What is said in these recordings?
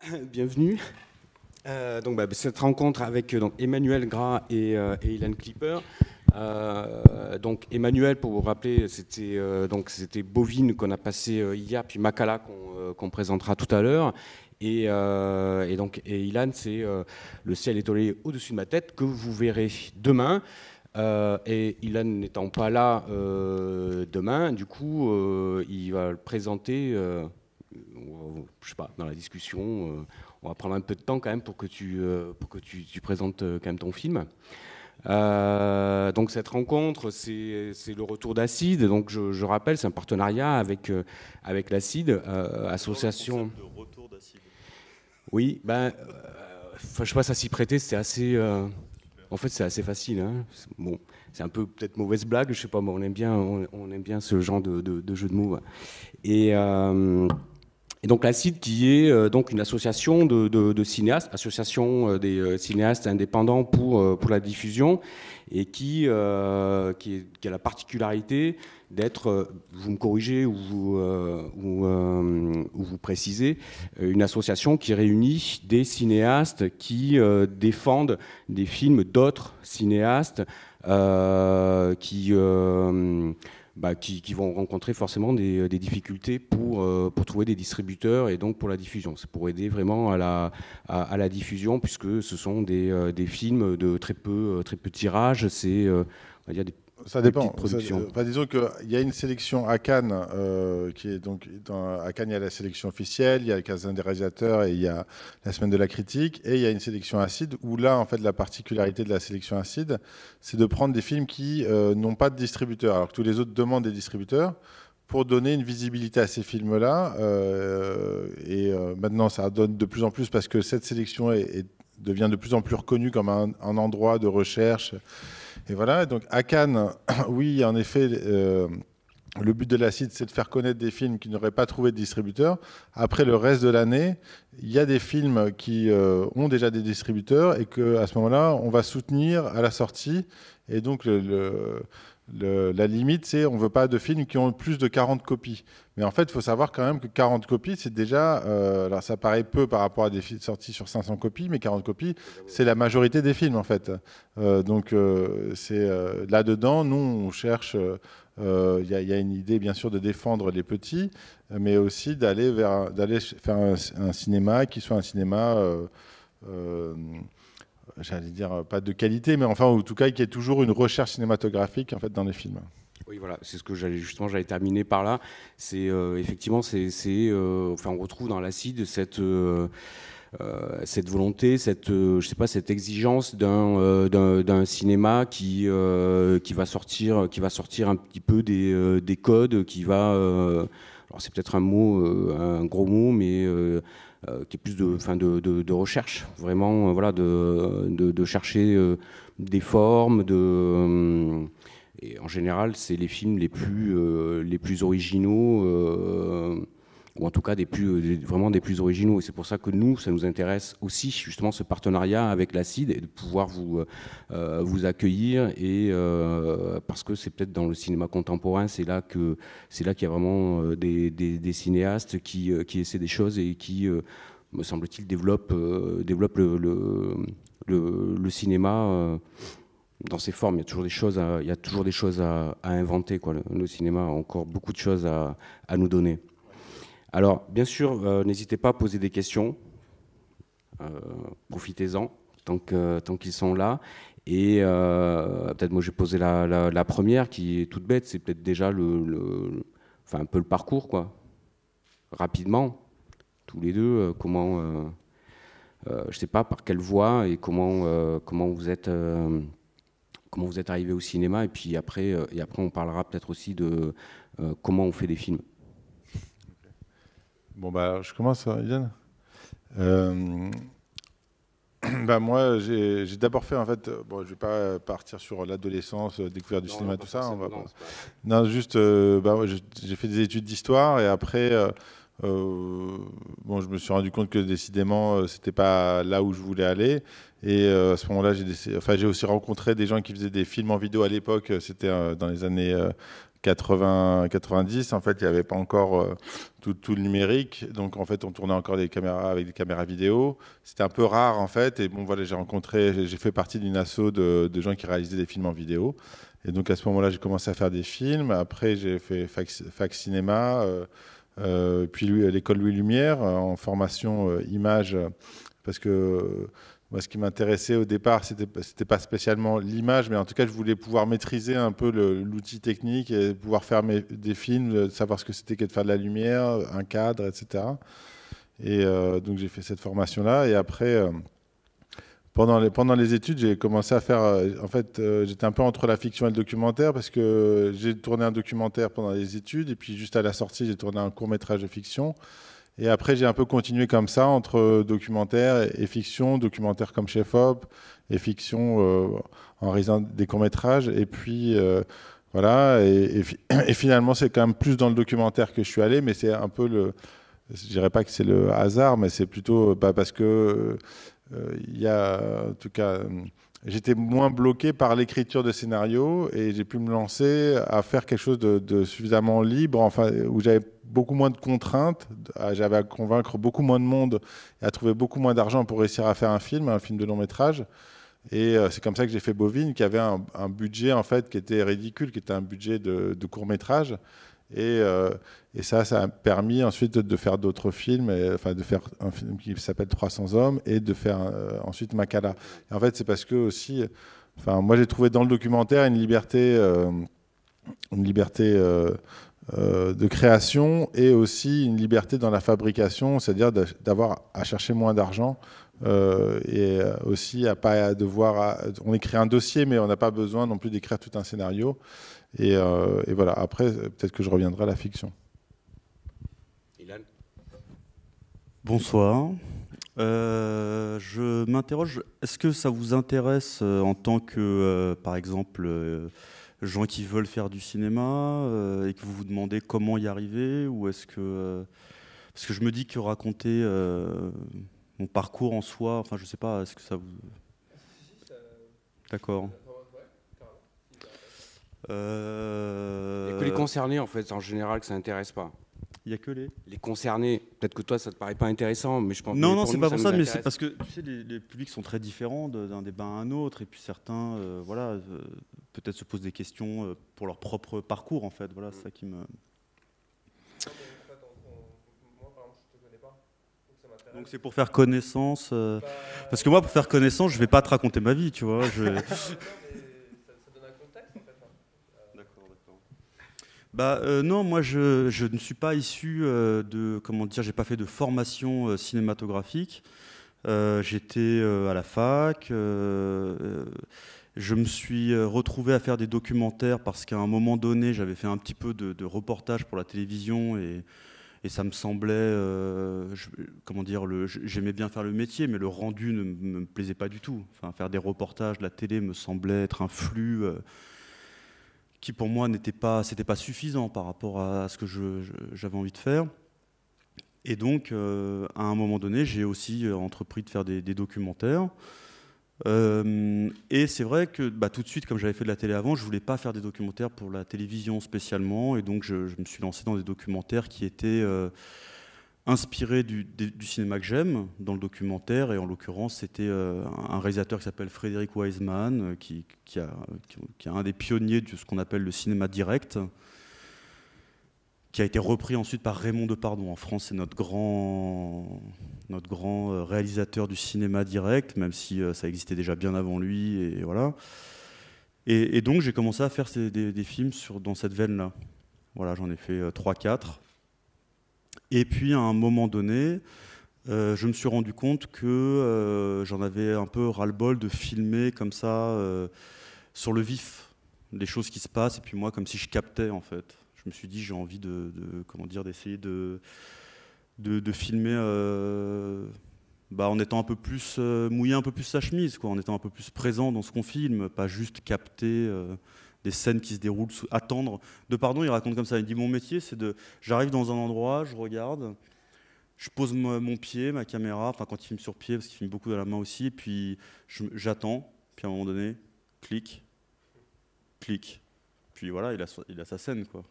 Bienvenue. Euh, donc, bah, cette rencontre avec euh, donc, Emmanuel Gras et, euh, Ilan Clipper. donc Emmanuel, pour vous rappeler, c'était Bovine qu'on a passé hier, puis Makala qu'on présentera tout à l'heure. Et, donc et Ilan, c'est le ciel étoilé au-dessus de ma tête que vous verrez demain. et Ilan n'étant pas là demain, du coup, il va le présenter euh, je sais pas, dans la discussion, euh, on va prendre un peu de temps quand même pour que tu, euh, pour que tu, présentes quand même ton film. donc cette rencontre, c'est le retour d'Acide. Donc je, rappelle, c'est un partenariat avec, avec l'Acide, association. Le retour d'Acide oui, ben, je sais pas, ça s'y prêter, c'est assez. en fait, c'est assez facile. Hein. Bon, c'est un peu peut-être mauvaise blague, je sais pas, mais on aime bien, on, aime bien ce genre de, de jeu de mots. Et et donc la l'ACID qui est euh, donc une association de, cinéastes, association euh, des euh, cinéastes indépendants pour, pour la diffusion, et qui, qui, a la particularité d'être, vous me corrigez ou ou, vous précisez, une association qui réunit des cinéastes qui défendent des films d'autres cinéastes qui... Bah, qui, vont rencontrer forcément des, euh, difficultés pour, euh, pour trouver des distributeurs et donc pour la diffusion. C'est pour aider vraiment à la, à, la diffusion puisque ce sont des, euh, des, films de très peu, très peu tirage, c'est on va dire des ça dépend. Euh, bah, disons qu'il y a une sélection à Cannes, euh, qui est donc à Cannes, il y a la sélection officielle, il y a le casin des réalisateurs et il y a la semaine de la critique, et il y a une sélection acide où là, en fait, la particularité de la sélection acide, c'est de prendre des films qui euh, n'ont pas de distributeur, alors que tous les autres demandent des distributeurs pour donner une visibilité à ces films-là. et maintenant, ça donne de plus en plus parce que cette sélection devient de plus en plus reconnue comme un, un endroit de recherche et voilà, donc à Cannes, oui, en effet, euh, le but de l'acide, c'est de faire connaître des films qui n'auraient pas trouvé de distributeur. Après le reste de l'année, il y a des films qui euh, ont déjà des distributeurs et qu'à ce moment-là, on va soutenir à la sortie. Et donc, la limite, c'est on ne veut pas de films qui ont plus de 40 copies. Mais en fait, il faut savoir quand même que 40 copies, c'est déjà, euh, alors ça paraît peu par rapport à des sorties sur 500 copies, mais 40 copies, c'est la majorité des films en fait. Euh, donc euh, c'est là-dedans, nous, on cherche, il y, a une idée bien sûr de défendre les petits, mais aussi d'aller vers, d'aller faire un, un, cinéma qui soit un cinéma j'allais dire pas de qualité, mais enfin en tout cas qui est toujours une recherche cinématographique en fait dans les films. Oui, voilà, c'est ce que j'allais justement, j'allais terminer par là. C'est euh, effectivement, c'est, euh, enfin, on retrouve dans l'acide cette euh, cette volonté, cette, je sais pas, cette exigence d'un d'un cinéma qui, qui, va sortir, qui va sortir un petit peu des, codes, qui va. alors, c'est peut-être un mot, un gros mot, mais. qui est plus de, fin de, recherche, vraiment, voilà, de, de chercher des formes, de, et en général, c'est les films les plus, euh, originaux, euh, ou en tout cas des plus, vraiment des plus originaux. Et c'est pour ça que nous, ça nous intéresse aussi, justement, ce partenariat avec l'Acid et de pouvoir vous, euh, accueillir. parce que c'est peut-être dans le cinéma contemporain, c'est là qu'il y a vraiment des, cinéastes qui, essaient des choses et qui, me semble-t-il, développent, le, le, le cinéma dans ces formes, il y a toujours des choses à, inventer. Le, cinéma a encore beaucoup de choses à, nous donner. Alors, bien sûr, euh, n'hésitez pas à poser des questions. Euh, profitez-en tant qu'ils sont là. Et euh, peut-être moi j'ai posé la, la, première qui est toute bête, c'est peut-être déjà un peu le parcours quoi, rapidement, tous les deux, comment, je sais pas par quelle voie et comment vous êtes comment vous êtes arrivé au cinéma et puis après, euh, et après on parlera peut-être aussi de euh, comment on fait des films. Bon, bah, je commence, Yann. Hein, euh, bah, moi, j'ai d'abord fait, en fait, bon, je ne vais pas partir sur l'adolescence, découvert du cinéma, tout ça. Hein, non, juste, bah, j'ai fait des études d'histoire et après, bon, je me suis rendu compte que décidément, ce n'était pas là où je voulais aller. Et euh, à ce moment-là, j'ai enfin, aussi rencontré des gens qui faisaient des films en vidéo à l'époque. Euh, c'était euh, dans les années 80, 90. En fait, il n'y avait pas encore tout, le numérique. Donc, en fait, on tournait encore des caméras avec des caméras vidéo. C'était un peu rare, en fait. Et bon, voilà, j'ai rencontré, j'ai fait partie d'une asso de, gens qui réalisaient des films en vidéo. Et donc, à ce moment-là, j'ai commencé à faire des films. Après, j'ai fait fac, fac cinéma. puis l'école Louis Lumière en formation image parce que moi, ce qui m'intéressait au départ, ce n'était pas spécialement l'image, mais en tout cas, je voulais pouvoir maîtriser un peu l'outil technique et pouvoir faire des films, euh, savoir ce que c'était que de faire de la lumière, un cadre, etc. Et euh, donc, j'ai fait cette formation-là. Et après, euh, pendant, les, pendant les études, j'ai commencé à faire. en fait, j'étais un peu entre la fiction et le documentaire parce que j'ai tourné un documentaire pendant les études. Et puis, juste à la sortie, j'ai tourné un court-métrage de fiction. Et après, j'ai un peu continué comme ça, entre euh, documentaire et fiction, documentaire comme Chef Hop, et fiction euh, en raison des courts-métrages. Et puis, euh, voilà. Et, finalement, c'est quand même plus dans le documentaire que je suis allé, mais c'est un peu le. Je dirais pas que c'est le hasard, mais c'est plutôt bah, parce que il y a, en tout cas j'étais moins bloqué par l'écriture de scénarios et j'ai pu me lancer à faire quelque chose de, suffisamment libre, enfin, où j'avais beaucoup moins de contraintes, j'avais à convaincre beaucoup moins de monde et à trouver beaucoup moins d'argent pour réussir à faire un film, un film de long métrage. Et euh, c'est comme ça que j'ai fait Bovine, qui avait un, budget en fait qui était ridicule, qui était un budget de, de court métrage. Euh, et, ça, ça a permis ensuite de faire d'autres films, et, enfin de faire un film qui s'appelle 300 hommes et de faire euh, ensuite Makala. en fait, c'est parce que aussi, enfin, moi j'ai trouvé dans le documentaire une liberté, euh, une liberté de création et aussi une liberté dans la fabrication, c'est-à-dire d'avoir à chercher moins d'argent et aussi à pas devoir. on écrit un dossier, mais on n'a pas besoin non plus d'écrire tout un scénario. Euh, et, voilà, après, peut-être que je reviendrai à la fiction. Ilan Bonsoir. Euh, je m'interroge, est-ce que ça vous intéresse euh, en tant que, par exemple, gens qui veulent faire du cinéma et que vous vous demandez comment y arriver Ou est-ce que. parce que je me dis que raconter mon parcours en soi, enfin, je sais pas, est-ce que ça vous. D'accord. Euh, Il n'y a que les concernés, en fait, en général, que ça n'intéresse pas. Il n'y a que les. Les concernés. Peut-être que toi, ça ne te paraît pas intéressant, mais je pense Non, non, c'est pas pour ça, mais c'est parce que tu sais, les, publics sont très différents d'un débat à un autre, et puis certains, euh, voilà, euh, peut-être se posent des questions pour leur propre parcours, en fait. Voilà, c'est ça qui me. Donc c'est pour faire connaissance. Parce que moi, pour faire connaissance, je vais pas te raconter ma vie, tu vois. Je... Bah, euh, non, moi je, ne suis pas issu euh, de comment dire, j'ai pas fait de formation euh, cinématographique. J'étais à la fac. je me suis retrouvé à faire des documentaires parce qu'à un moment donné, j'avais fait un petit peu de, reportage pour la télévision et, ça me semblait, comment dire, j'aimais bien faire le métier, mais le rendu ne me, plaisait pas du tout. Enfin, faire des reportages, la télé me semblait être un flux qui pour moi n'était pas, c'était pas suffisant par rapport à ce que j'avais envie de faire. Et donc, euh, à un moment donné, j'ai aussi euh, entrepris de faire des, documentaires. Euh, et c'est vrai que bah, tout de suite, comme j'avais fait de la télé avant, je voulais pas faire des documentaires pour la télévision spécialement, et donc je, me suis lancé dans des documentaires qui étaient inspiré du, cinéma que j'aime, dans le documentaire, et en l'occurrence, c'était euh, un réalisateur qui s'appelle Frédéric Wiseman, euh, qui, est un des pionniers de ce qu'on appelle le cinéma direct, qui a été repris ensuite par Raymond Depardon en France. C'est notre grand, notre grand euh, réalisateur du cinéma direct, même si ça existait déjà bien avant lui. Et, voilà. et, donc j'ai commencé à faire des, films sur, dans cette veine-là. Voilà, j'en ai fait 3-4. Et puis à un moment donné, euh, je me suis rendu compte que euh, j'en avais un peu ras-le-bol de filmer comme ça, euh, sur le vif, les choses qui se passent, et puis moi, comme si je captais, en fait. Je me suis dit, j'ai envie de, comment dire, d'essayer de, de, filmer bah, en étant un peu plus mouillé, un peu plus sa chemise, quoi, en étant un peu plus présent dans ce qu'on filme, pas juste capter scènes qui se déroulent, sous, attendre. De pardon, il raconte comme ça. Il dit Mon métier, c'est de. J'arrive dans un endroit, je regarde, je pose mon pied, ma caméra, enfin quand il filme sur pied, parce qu'il filme beaucoup de la main aussi, et puis j'attends, puis à un moment donné, clic, clic. Puis voilà, il a, il a sa scène, quoi.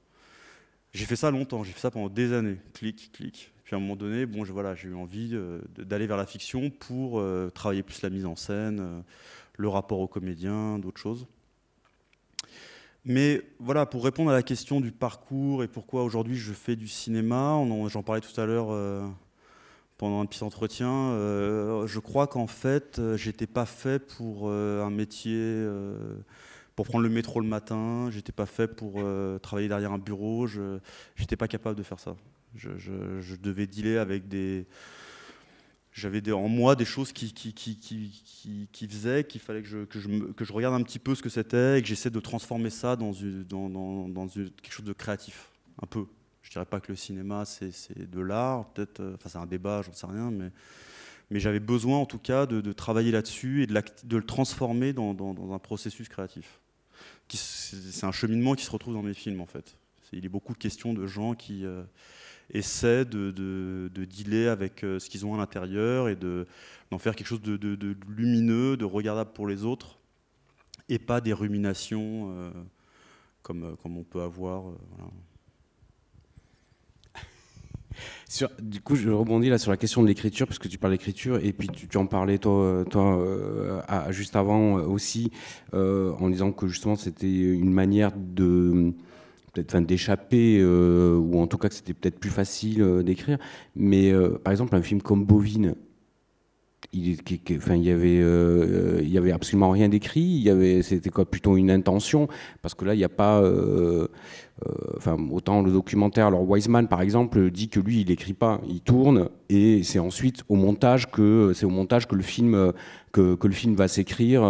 J'ai fait ça longtemps, j'ai fait ça pendant des années, clic, clic. Puis à un moment donné, bon, je, voilà, j'ai eu envie euh, d'aller vers la fiction pour euh, travailler plus la mise en scène, euh, le rapport aux comédiens, d'autres choses. Mais voilà, pour répondre à la question du parcours et pourquoi aujourd'hui je fais du cinéma, j'en parlais tout à l'heure euh, pendant un petit entretien, euh, je crois qu'en fait, euh, j'étais pas fait pour un métier, pour prendre le métro le matin, j'étais pas fait pour travailler derrière un bureau, je n'étais pas capable de faire ça. je devais dealer avec des j'avais en moi des choses qui, qui, qui, qui, qui faisaient qu'il fallait que je, que je, que, je, regarde un petit peu ce que c'était et que j'essaie de transformer ça dans, une, dans, dans, dans quelque chose de créatif, un peu. Je dirais pas que le cinéma c'est de l'art, peut-être, euh, enfin c'est un débat, j'en sais rien, mais, mais j'avais besoin en tout cas de, de travailler là-dessus et de, de, le transformer dans, dans un processus créatif. C'est un cheminement qui se retrouve dans mes films en fait. Il est beaucoup de questions de gens qui. Euh, essaient de, de, dealer avec euh, ce qu'ils ont à l'intérieur et d'en faire quelque chose de, de, lumineux, de regardable pour les autres, et pas des ruminations euh, comme, euh, comme on peut avoir. Sur, du coup, je rebondis là sur la question de l'écriture, parce que tu parles d'écriture, et puis tu, en parlais toi, toi à, juste avant aussi, en disant que justement c'était une manière de peut d'échapper, euh, ou en tout cas que c'était peut-être plus facile euh, d'écrire. Mais euh, par exemple, un film comme Bovine, il, n'y enfin, il y avait, il y avait absolument rien d'écrit. Il y avait, c'était quoi, plutôt une intention, parce que là, il n'y a pas, enfin, autant le documentaire. Alors Wiseman, par exemple, dit que lui, il n'écrit pas, il tourne, et c'est ensuite au montage que, c'est au montage que le film, que, que le film va s'écrire.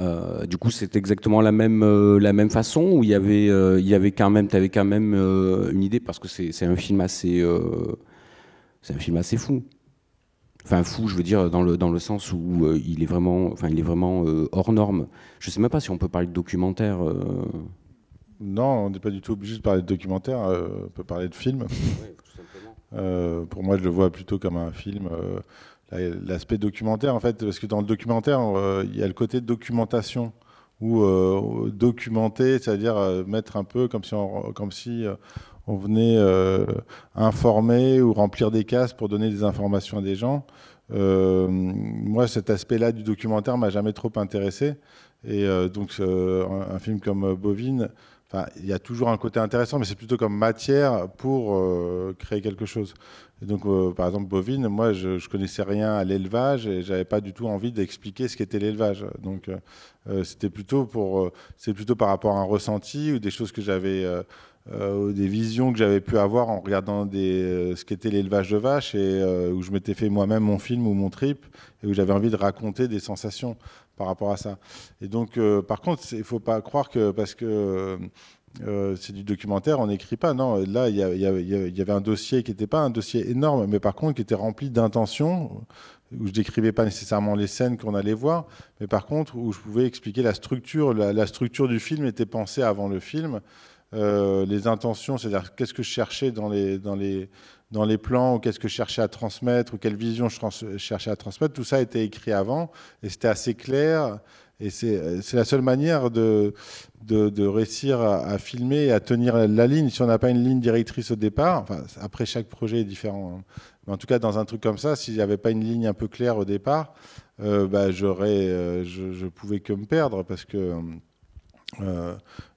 Euh, du coup, c'est exactement la même, euh, la même façon où il y avait, euh, il y avait quand même, avais quand même une idée parce que c'est un film assez, c'est un film assez fou. Enfin fou, je veux dire dans le dans le sens où il est vraiment, enfin il est vraiment hors norme. Je sais même pas si on peut parler de documentaire. Non, on n'est pas du tout obligé de parler de documentaire. on peut parler de film. pour moi, je le vois plutôt comme un film l'aspect documentaire, en fait, parce que dans le documentaire, euh, il y a le côté documentation ou euh, documenter, c'est-à-dire euh, mettre un peu comme si on, comme si on venait informer ou remplir des cases pour donner des informations à des gens. moi, cet aspect-là du documentaire m'a jamais trop intéressé. Et donc, un film comme Bovine, il y a toujours un côté intéressant, mais c'est plutôt comme matière pour euh, créer quelque chose. donc, euh, par exemple, bovine, moi, je, ne connaissais rien à l'élevage et j'avais pas du tout envie d'expliquer ce qu'était l'élevage. Donc, euh, c'était plutôt pour, c'est plutôt par rapport à un ressenti ou des choses que j'avais, des visions que j'avais pu avoir en regardant des, ce qu'était l'élevage de vaches et où je m'étais fait moi-même mon film ou mon trip et où j'avais envie de raconter des sensations par rapport à ça. Et donc, euh, par contre, il ne faut pas croire que parce que euh, euh, c'est du documentaire, on n'écrit pas. Non, là, il y, avait un dossier qui n'était pas un dossier énorme, mais par contre qui était rempli d'intentions, où je décrivais pas nécessairement les scènes qu'on allait voir, mais par contre où je pouvais expliquer la structure. La, structure du film était pensée avant le film. les intentions, c'est-à-dire qu'est-ce que je cherchais dans les, dans les, dans les plans, ou qu'est-ce que je cherchais à transmettre, ou quelle vision je cherchais à transmettre, tout ça était écrit avant, et c'était assez clair. Et c'est la seule manière de, de, réussir à, filmer et à tenir la ligne. Si on n'a pas une ligne directrice au départ, après chaque projet est différent, hein. mais en tout cas dans un truc comme ça, s'il n'y avait pas une ligne un peu claire au départ, euh, bah, euh, je, je pouvais que me perdre parce que euh,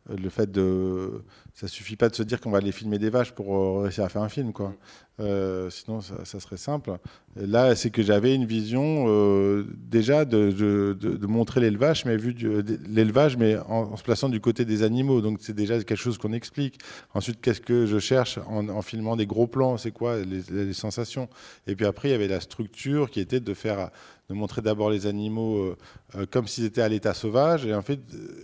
le fait de ça suffit pas de se dire qu'on va aller filmer des vaches pour euh, réussir à faire un film, quoi. Mm. Euh, sinon, ça, serait simple. là, c'est que j'avais une vision euh, déjà de, montrer l'élevage, mais vu l'élevage, mais en, se plaçant du côté des animaux. Donc, c'est déjà quelque chose qu'on explique. Ensuite, qu'est-ce que je cherche en, filmant des gros plans C'est quoi les, sensations Et puis après, il y avait la structure qui était de faire de montrer d'abord les animaux comme s'ils étaient à l'état sauvage et en fait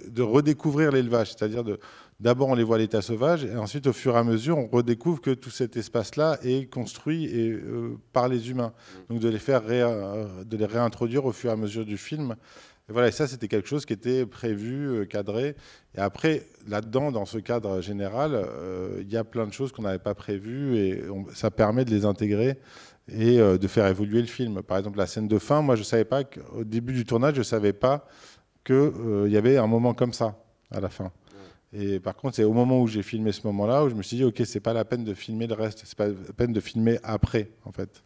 de redécouvrir l'élevage, c'est-à-dire de, D'abord, on les voit à l'état sauvage, et ensuite, au fur et à mesure, on redécouvre que tout cet espace-là est construit et, euh, par les humains. Donc, de les faire euh, de les réintroduire au fur et à mesure du film. Et voilà, ça, c'était quelque chose qui était prévu, euh, cadré. Et après, là-dedans, dans ce cadre général, il y a plein de choses qu'on n'avait pas prévues, et ça permet de les intégrer et de faire évoluer le film. Par exemple, la scène de fin, moi, je savais pas qu'au début du tournage, je savais pas qu'il y avait un moment comme ça à la fin. Et par contre, c'est au moment où j'ai filmé ce moment-là où je me suis dit, ok, c'est pas la peine de filmer le reste, c'est pas la peine de filmer après, en fait.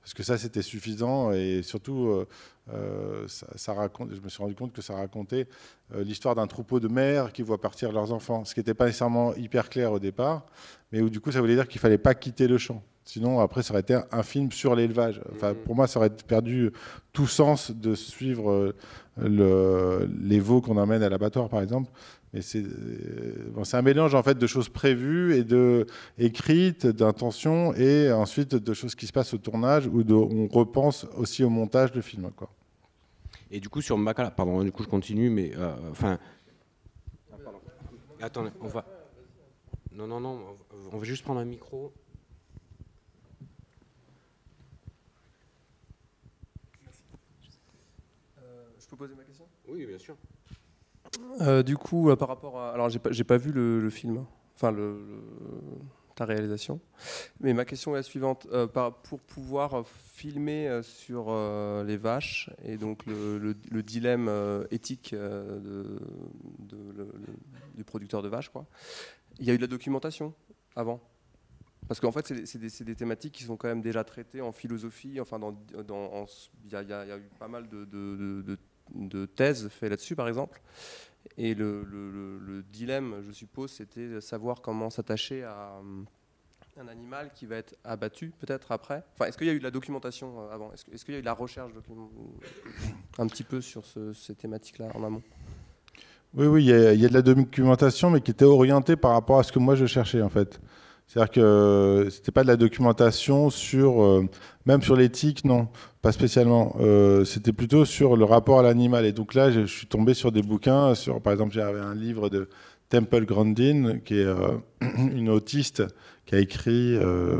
Parce que ça, c'était suffisant et surtout, euh, euh, ça, raconte, je me suis rendu compte que ça racontait euh, l'histoire d'un troupeau de mères qui voient partir leurs enfants, ce qui n'était pas nécessairement hyper clair au départ, mais où du coup, ça voulait dire qu'il fallait pas quitter le champ. Sinon, après, ça aurait été un film sur l'élevage. Enfin, mhm. pour moi, ça aurait perdu tout sens de suivre le, les veaux qu'on emmène à l'abattoir, par exemple mais euh, c'est un mélange en fait de choses prévues et de écrites, d'intentions, et ensuite de choses qui se passent au tournage ou on repense aussi au montage du film. Quoi. Et du coup sur Macala, pardon, hein, du coup je continue, mais euh, enfin, attendez, on va, non non non, on va juste prendre un micro. Euh, je peux poser ma question Oui, bien sûr. Euh, du coup, euh, par rapport à. Alors, j'ai pas, pas vu le, film, enfin, le, ta réalisation. Mais ma question est la suivante. Euh, pour pouvoir filmer sur les vaches et donc le, dilemme éthique du producteur de vaches, quoi, il y a eu de la documentation avant parce qu'en fait, c'est des, des, thématiques qui sont quand même déjà traitées en philosophie. Enfin, il dans, dans, y, a eu pas mal de, de, de de thèse fait là-dessus, par exemple. Et le, dilemme, je suppose, c'était de savoir comment s'attacher à euh, un animal qui va être abattu peut-être après enfin, Est-ce qu'il y a eu de la documentation euh, avant Est-ce qu'il y a eu de la recherche un petit peu sur ces thématiques-là en amont Oui, oui, il y, a, il y, a de la documentation, mais qui était orientée par rapport à ce que moi je cherchais en fait. C'est-à-dire que n'était pas de la documentation sur, euh, même sur l'éthique, non, pas spécialement. Euh, c'était plutôt sur le rapport à l'animal. Et donc là, je, suis tombé sur des bouquins, par exemple, j'avais un livre de Temple Grandin, qui est euh, une autiste qui a écrit, je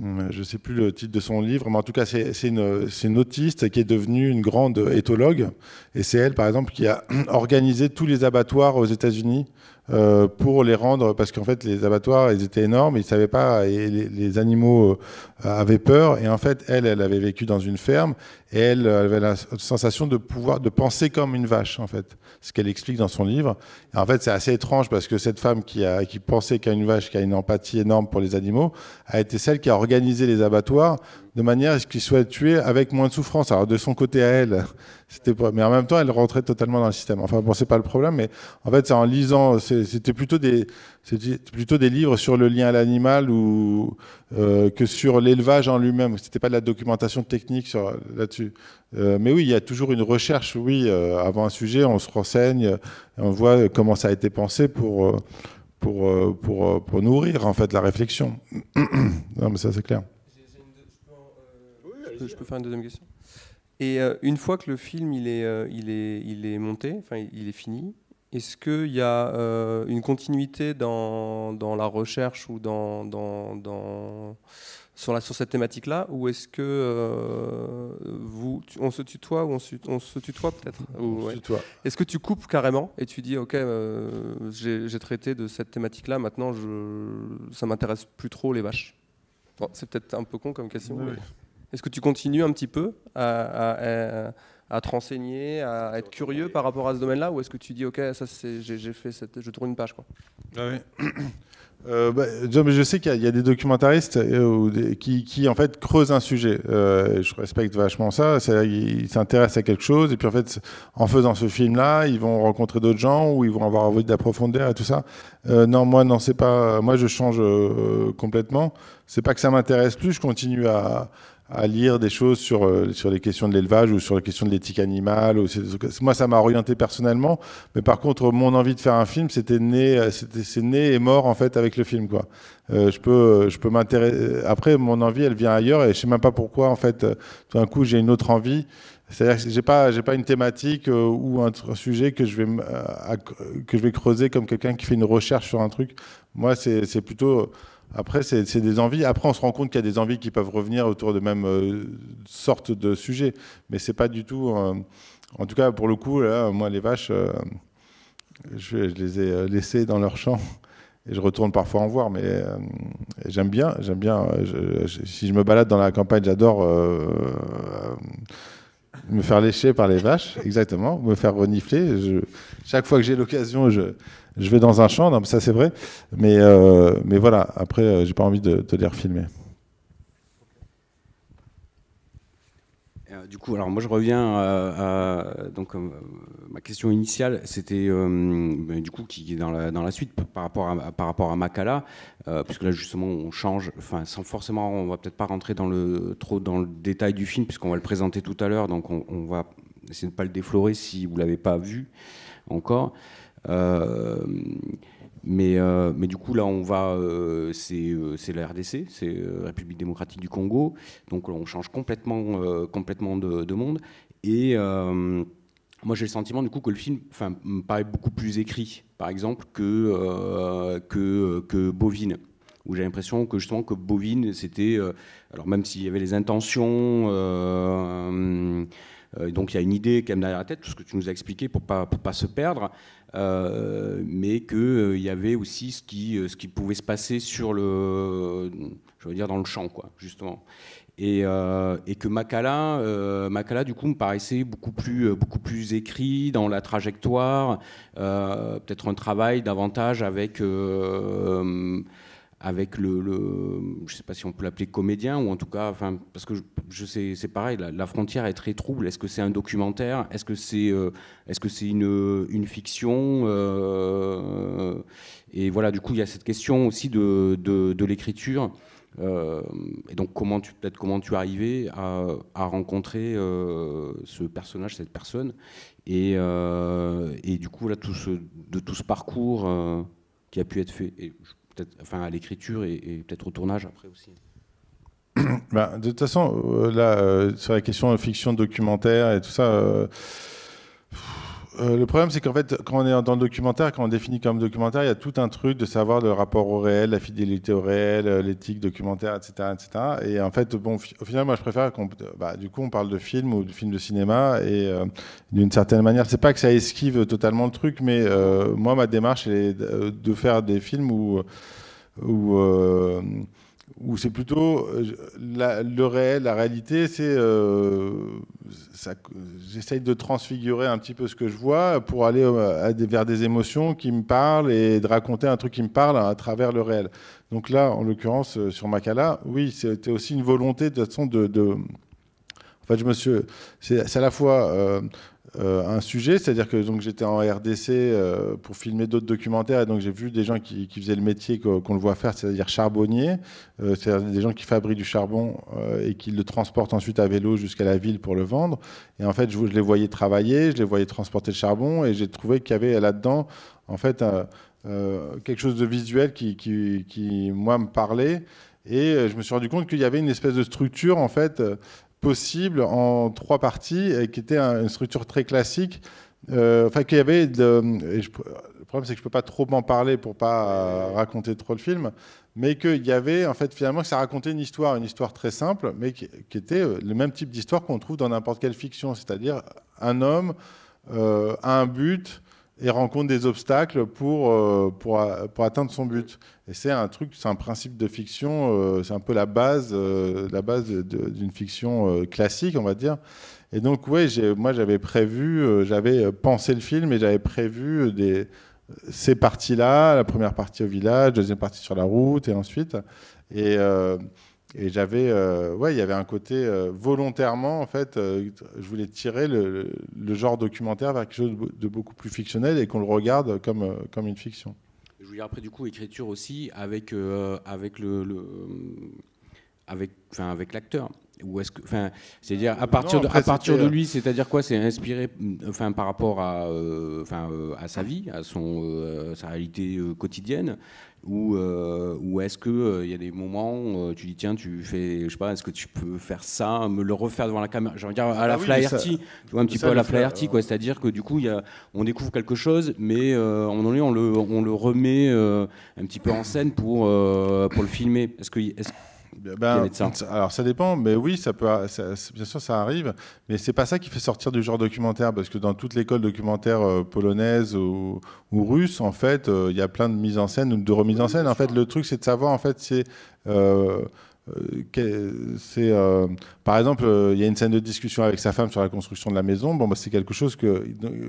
ne sais plus le titre de son livre, mais en tout cas, c'est une, autiste qui est devenue une grande éthologue. Et c'est elle, par exemple, qui a organisé tous les abattoirs aux États-Unis euh, pour les rendre, parce qu'en fait les abattoirs, ils étaient énormes, ils ne savaient pas, et les, animaux euh, avaient peur, et en fait elle, elle avait vécu dans une ferme, et euh, elle avait la sensation de pouvoir, de penser comme une vache, en fait, ce qu'elle explique dans son livre. en fait, c'est assez étrange parce que cette femme qui, a, qui pensait qu'à une vache, qui a une empathie énorme pour les animaux, a été celle qui a organisé les abattoirs de manière à ce qu'ils soient tués avec moins de souffrance. Alors de son côté à elle, c'était pas... mais en même temps, elle rentrait totalement dans le système. Enfin, bon, c'est pas le problème, mais en fait, c'est en lisant, c'était plutôt des c'est plutôt des livres sur le lien à l'animal ou euh, que sur l'élevage en lui-même. C'était pas de la documentation technique là-dessus. Euh, mais oui, il y a toujours une recherche. Oui, euh, avant un sujet, on se renseigne, on voit comment ça a été pensé pour pour pour, pour nourrir en fait la réflexion. non, mais ça c'est clair. Je peux faire une deuxième question. Et une fois que le film il est il est il est monté, enfin il est fini, est-ce qu'il y a euh, une continuité dans, dans, la recherche ou dans, dans, sur, la, sur, cette thématique-là Ou est-ce que euh, vous, on se tutoie ou on se, on se tutoie peut-être ouais. Est-ce que tu coupes carrément et tu dis, OK, euh, j'ai traité de cette thématique-là, maintenant je, ça m'intéresse plus trop les vaches C'est peut-être un peu con comme question. Est-ce que tu continues un petit peu à, à à te renseigner, à, être curieux par rapport à ce domaine-là Ou est-ce que tu dis, OK, ça, j'ai fait je tourne une page quoi. Ah oui. Euh, bah, je sais qu'il y, a des documentaristes euh, qui, en fait creusent un sujet. Euh, je respecte vachement ça. Ils s'intéressent à quelque chose et puis en fait, en faisant ce film-là, ils vont rencontrer d'autres gens ou ils vont avoir envie d'approfondir et tout ça. non, moi, non, c'est pas. Moi, je change complètement. C'est pas que ça m'intéresse plus. Je continue à, à lire des choses sur, euh, sur les questions de l'élevage ou sur les questions de l'éthique animale. Ou moi, ça m'a orienté personnellement. Mais par contre, mon envie de faire un film, c'était né, euh, c'est né et mort en fait avec le film. Quoi. Euh, je peux, euh, je peux m'intéresser. Après, mon envie, elle vient ailleurs et je sais même pas pourquoi en fait. Tout d'un coup, j'ai une autre envie. C'est-à-dire que j'ai pas, j'ai pas une thématique ou un, sujet que je vais que je vais creuser comme quelqu'un qui fait une recherche sur un truc. Moi, c'est plutôt après, c'est des envies. Après, on se rend compte qu'il y a des envies qui peuvent revenir autour de même euh, sorte de sujet. Mais c'est pas du tout. Euh, en tout cas, pour le coup, moi, les vaches, euh, je, les ai laissées dans leur champ. Et je retourne parfois en voir, mais j'aime bien. J'aime bien. si je me balade dans la campagne, j'adore me faire lécher par les vaches, exactement, me faire renifler. chaque fois que j'ai l'occasion, je, je vais dans un champ, ça c'est vrai, mais, euh, mais voilà, après, euh, j'ai pas envie de, te les refilmer. Euh, du coup, alors moi je reviens à, donc ma question initiale, c'était du coup qui est dans la, dans la suite par rapport à, par rapport à Makala, puisque là justement on change, enfin sans forcément, on va peut-être pas rentrer dans le trop dans le détail du film puisqu'on va le présenter tout à l'heure, donc on, va essayer de ne pas le déflorer si vous l'avez pas vu encore. Euh, mais, euh, mais du coup, là, on va. Euh, c'est la RDC, c'est la République démocratique du Congo. Donc, on change complètement, complètement de, monde. Et moi j'ai le sentiment du coup que le film me paraît beaucoup plus écrit par exemple que, que, que Bovine où j'ai l'impression que justement que Bovine c'était alors même s'il y avait les intentions donc il y a une idée quand même derrière la tête, tout ce que tu nous as expliqué pour pas pour pas se perdre. Euh, mais qu'il euh, y avait aussi ce qui, euh, ce qui pouvait se passer sur le, je veux dire, dans le champ, quoi, justement. Et, et, que Makala, du coup, me paraissait beaucoup plus, beaucoup plus écrit dans la trajectoire, peut-être un travail davantage avec avec le, je ne sais pas si on peut l'appeler comédien, ou en tout cas, enfin, parce que je, sais, c'est pareil, la, frontière est très trouble. Est-ce que c'est un documentaire Est-ce que c'est euh, est-ce que c'est une, fiction euh, Et voilà, du coup, il y a cette question aussi de, l'écriture. Euh, et donc, comment tu peut-être comment tu es arrivé à, rencontrer ce personnage, cette personne, et, du coup là tout ce de tout ce parcours qui a pu être fait. Et enfin à l'écriture et, peut-être au tournage après aussi bah, De toute façon, euh, là, euh, sur la question de euh, fiction documentaire et tout ça euh, le problème, c'est qu'en fait, quand on est dans le documentaire, quand on définit comme documentaire, il y a tout un truc de savoir le rapport au réel, la fidélité au réel, euh, l'éthique documentaire, etc., etc. Et en fait, bon, au final, moi, je préfère qu'on, bah, du coup, on parle de film ou de film de cinéma, et euh, d'une certaine manière, c'est pas que ça esquive totalement le truc, mais moi, ma démarche, c'est de faire des films où, où ou c'est plutôt euh, le réel, la réalité, c'est euh, j'essaye de transfigurer un petit peu ce que je vois pour aller euh, vers des émotions qui me parlent et de raconter un truc qui me parle hein, à travers le réel. Donc là, en l'occurrence, sur Makala, oui, c'était aussi une volonté de façon de, en fait, je me suis. C'est à la fois euh, un sujet, c'est-à-dire que donc j'étais en RDC euh, pour filmer d'autres documentaires et donc j'ai vu des gens qui, faisaient le métier qu'on le voit faire, c'est-à-dire charbonnier, euh, c'est-à-dire des gens qui fabriquent du charbon et qui le transportent ensuite à vélo jusqu'à la ville pour le vendre. Et en fait, je, les voyais travailler, je les voyais transporter le charbon et j'ai trouvé qu'il y avait là-dedans en fait quelque chose de visuel qui, qui moi me parlait. Et je me suis rendu compte qu'il y avait une espèce de structure en fait possible en trois parties, et qui était une structure très classique. Euh, enfin, qu'il y avait. le problème, c'est que je ne peux pas trop en parler pour pas raconter trop le film, mais qu'il y avait, en fait, finalement, que ça racontait une histoire, une histoire très simple, mais qui, était euh, le même type d'histoire qu'on trouve dans n'importe quelle fiction, c'est-à-dire un homme euh, a un but et rencontre des obstacles pour, pour, pour atteindre son but. Et c'est un truc, c'est un principe de fiction, euh, c'est un peu la base, euh, la base d'une fiction euh, classique, on va dire. Et donc, ouais, moi j'avais prévu, j'avais pensé le film et j'avais prévu des, ces parties-là, la première partie au village, deuxième partie sur la route et ensuite. Et, j'avais, ouais, il y avait un côté volontairement, en fait, je voulais tirer le, le, genre documentaire vers quelque chose de beaucoup plus fictionnel et qu'on le regarde comme, comme une fiction. Et après du coup écriture aussi avec, euh, avec le, le, avec, enfin, avec l'acteur ou est-ce que, enfin, c'est-à-dire à euh, partir de, partir de euh, lui, c'est-à-dire quoi C'est inspiré, enfin, par rapport à, euh, enfin, à sa vie, à son, sa réalité quotidienne, ou, est-ce que il y a des moments où tu dis tiens, tu fais, je sais pas, est-ce que tu peux faire ça, me le refaire devant la caméra, Je dire, à ah la Flaherty, tu vois un petit peu à la Flaherty, quoi, c'est-à-dire que du coup, on découvre quelque chose, mais on, le, on le remet un petit peu en scène pour, pour le filmer. Est-ce que, est -ce, ben, alors ça dépend, mais oui, ça peut, bien sûr, ça arrive, mais c'est pas ça qui fait sortir du genre documentaire, parce que dans toute l'école documentaire euh, polonaise ou, russe, en fait, euh, il y a plein de mises en scène ou de remises en scène. En fait, le truc, c'est de savoir, en fait, c'est euh, par exemple il y a une scène de discussion avec sa femme sur la construction de la maison bon bah, c'est quelque chose que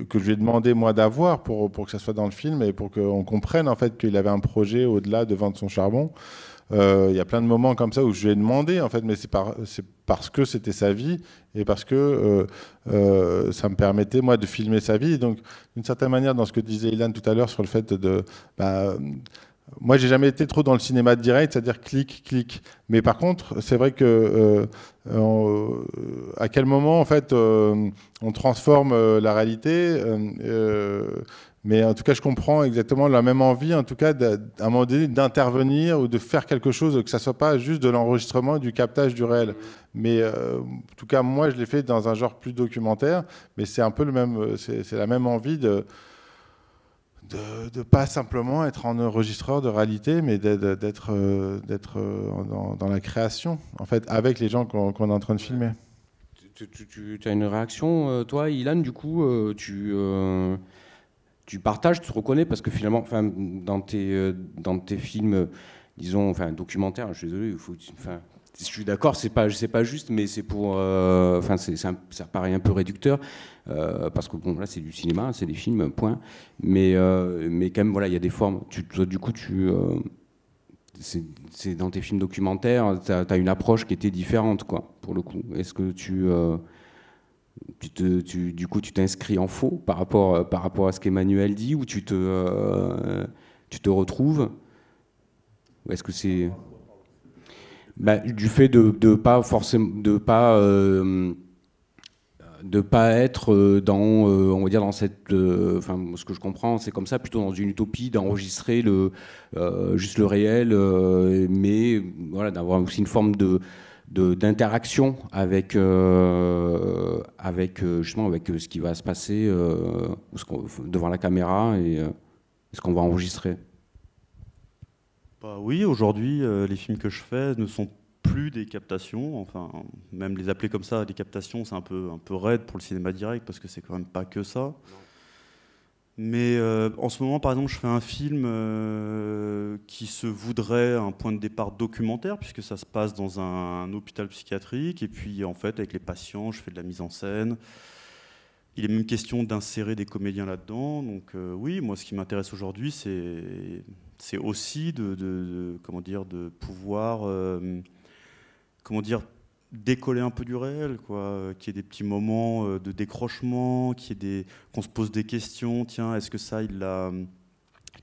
que je lui ai demandé moi d'avoir pour pour que ça soit dans le film et pour qu'on comprenne en fait qu'il avait un projet au-delà de vendre son charbon euh, il y a plein de moments comme ça où je lui ai demandé, en fait, mais c'est parce que c'était sa vie et parce que euh, euh, ça me permettait, moi, de filmer sa vie. Donc, d'une certaine manière, dans ce que disait Ilan tout à l'heure sur le fait de. Bah, moi, j'ai jamais été trop dans le cinéma direct, c'est-à-dire clic, clic. Mais par contre, c'est vrai que à quel moment, en fait, on transforme la réalité mais en tout cas, je comprends exactement la même envie, en tout cas, à un moment donné, d'intervenir ou de faire quelque chose, que ça soit pas juste de l'enregistrement du captage du réel. Mais euh, en tout cas, moi, je l'ai fait dans un genre plus documentaire, mais c'est un peu le même, euh, c'est la même envie de, de, pas simplement être en enregistreur de réalité, mais d'être euh, d'être dans, la création, en fait, avec les gens qu'on est en train de filmer. Tu, tu as une réaction, toi, Ilan, du coup, tu tu partages, tu te reconnais, parce que finalement, enfin, dans, tes, euh, dans tes films, euh, disons, enfin, documentaires, je suis désolé, faut, je suis d'accord, c'est pas, pas juste, mais c'est pour, euh, enfin, ça, paraît un peu réducteur parce que bon, là, c'est du cinéma, c'est des films, point. Mais, mais quand même, voilà, il y a des formes. du coup, tu, c'est, dans tes films documentaires, tu as, as une approche qui était différente, quoi, pour le coup. Est-ce que tu tu tu, du coup, tu t'inscris en faux par rapport, par rapport à ce qu'Emmanuel dit ou tu te, euh, tu te retrouves Ou est-ce que c'est. Bah, du fait de ne pas forcément. De pas, euh, de pas être dans, euh, on va dire dans cette, euh, enfin ce que je comprends, c'est comme ça, plutôt dans une utopie d'enregistrer le juste le réel, mais voilà d'avoir aussi une forme de d'interaction avec, euh, avec, euh, justement, avec euh, ce qui va se passer devant la caméra et ce qu'on va enregistrer bah Oui, aujourd'hui, les films que je fais ne sont plus des captations, enfin, même les appeler comme ça, des captations, c'est un peu, un peu raide pour le cinéma direct, parce que c'est quand même pas que ça. Mais euh, en ce moment, par exemple, je fais un film euh, qui se voudrait un point de départ documentaire, puisque ça se passe dans un, hôpital psychiatrique. Et puis, en fait, avec les patients, je fais de la mise en scène. Il est même question d'insérer des comédiens là-dedans. Donc, euh, oui, moi, ce qui m'intéresse aujourd'hui, c'est, c'est aussi de, de, comment dire, de pouvoir comment dire, décoller un peu du réel, quoi. Qu'il y ait des petits moments euh, de décrochement, qu'on des... qu'on se pose des questions. Tiens, est-ce que ça, il l'a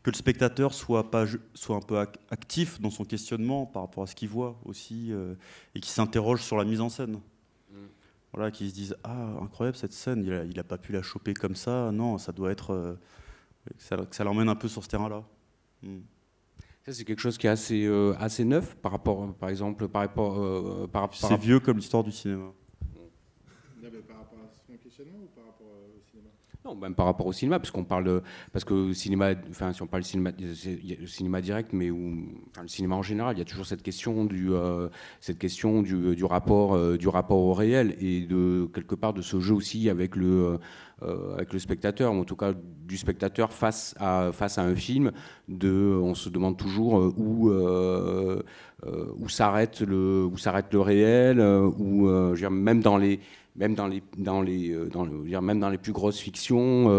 que le spectateur soit, pas, soit un peu actif dans son questionnement par rapport à ce qu'il voit aussi, euh, et qui s'interroge sur la mise en scène. Mm. Voilà, qui se disent Ah, incroyable cette scène, il n'a pas pu la choper comme ça, non, ça doit être. Euh, que ça, ça l'emmène un peu sur ce terrain-là. Mm c'est quelque chose qui est assez, euh, assez neuf par rapport, par exemple, par rapport. Euh, par, c'est vieux comme l'histoire du cinéma. Non, par rapport à son questionnement ou par rapport euh, au cinéma Non, même par rapport au cinéma, parce qu'on parle. Parce que cinéma, enfin, si on parle cinéma, cinéma direct, mais où, enfin, le cinéma en général, il y a toujours cette question du, cette question du, du rapport, du rapport au réel et de quelque part de ce jeu aussi avec le. Euh, avec le spectateur, ou en tout cas du spectateur face à, face à un film. De, on se demande toujours euh, où, euh, où s'arrête le, où le réel, où, même dans les même dans les, dans les, dans même dans les plus grosses fictions,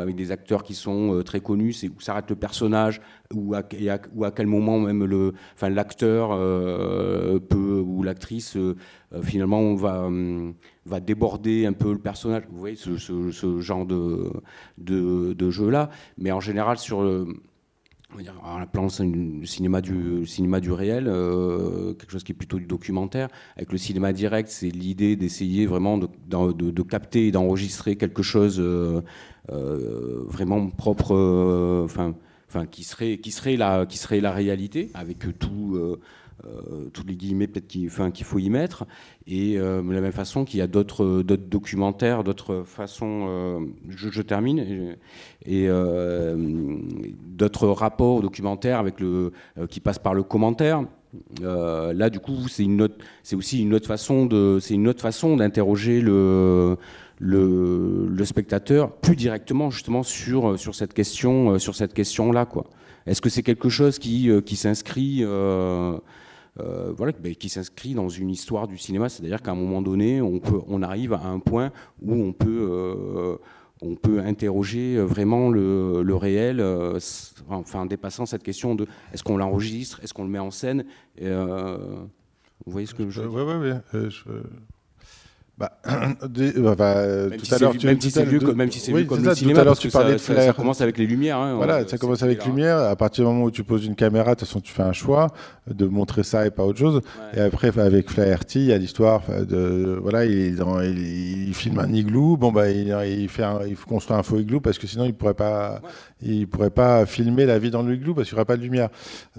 avec des acteurs qui sont très connus, c'est où s'arrête le personnage, ou à, à, quel moment même le, enfin l'acteur peut ou l'actrice finalement on va hum, va déborder un peu le personnage. Vous voyez ce, genre de, de, jeu-là. Mais en général, sur le, on va dire, le cinéma du, cinéma du réel, euh, quelque chose qui est plutôt du documentaire. Avec le cinéma direct, c'est l'idée d'essayer vraiment de, capter et d'enregistrer quelque chose euh, euh, vraiment propre, enfin, enfin, qui serait, qui serait la, qui serait la réalité, avec tout euh, toutes les guillemets peut-être qu'il faut y mettre. Et euh, de la même façon qu'il y a d'autres documentaires, d'autres façons, euh, je, termine, et, euh, d'autres rapports documentaires avec le, qui passent par le commentaire. là, du coup, c'est une c'est aussi une autre façon de, c'est une autre façon d'interroger le, le, spectateur plus directement justement sur sur cette question, sur cette question-là, quoi. Est-ce que c'est quelque chose qui, qui s'inscrit euh, euh, voilà, qui s'inscrit dans une histoire du cinéma. C'est-à-dire qu'à un moment donné, on, peut, on arrive à un point où on peut, euh, on peut interroger vraiment le, réel, euh, enfin, en dépassant cette question de est-ce qu'on l'enregistre, est-ce qu'on le met en scène Vous voyez ce que je Oui, bah, euh, bah, bah, euh, tout à l'heure, même, si c'est vu, comme, même si c'est comme le cinéma, tout à tu parlais ça, de commence avec les lumières. Hein, voilà, euh, ça commence avec lumière À partir du moment où tu poses une caméra, de toute façon, tu fais un choix de montrer ça et pas autre chose. Et après, avec Flaherty, il y a l'histoire de voilà, il, il, filme un igloo. Bon bah, il, fait, un, il construit un faux igloo parce que sinon, il pourrait pas, il pourrait pas filmer la vie dans l'igloo parce qu'il n'y aurait pas de lumière.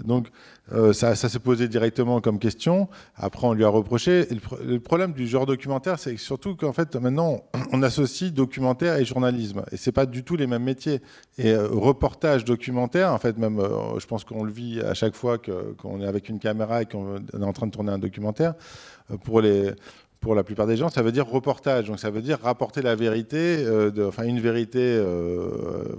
Donc euh, ça, s'est posé directement comme question. Après, on lui a reproché. le, problème du genre documentaire, c'est surtout qu'en fait, maintenant, on associe documentaire et journalisme. Et c'est pas du tout les mêmes métiers. Et euh, reportage, documentaire, en fait, même, euh, je pense qu'on le vit à chaque fois qu'on est avec une caméra et qu'on est en train de tourner un documentaire. Pour les, pour la plupart des gens, ça veut dire reportage. Donc ça veut dire rapporter la vérité, euh, de, enfin une vérité euh,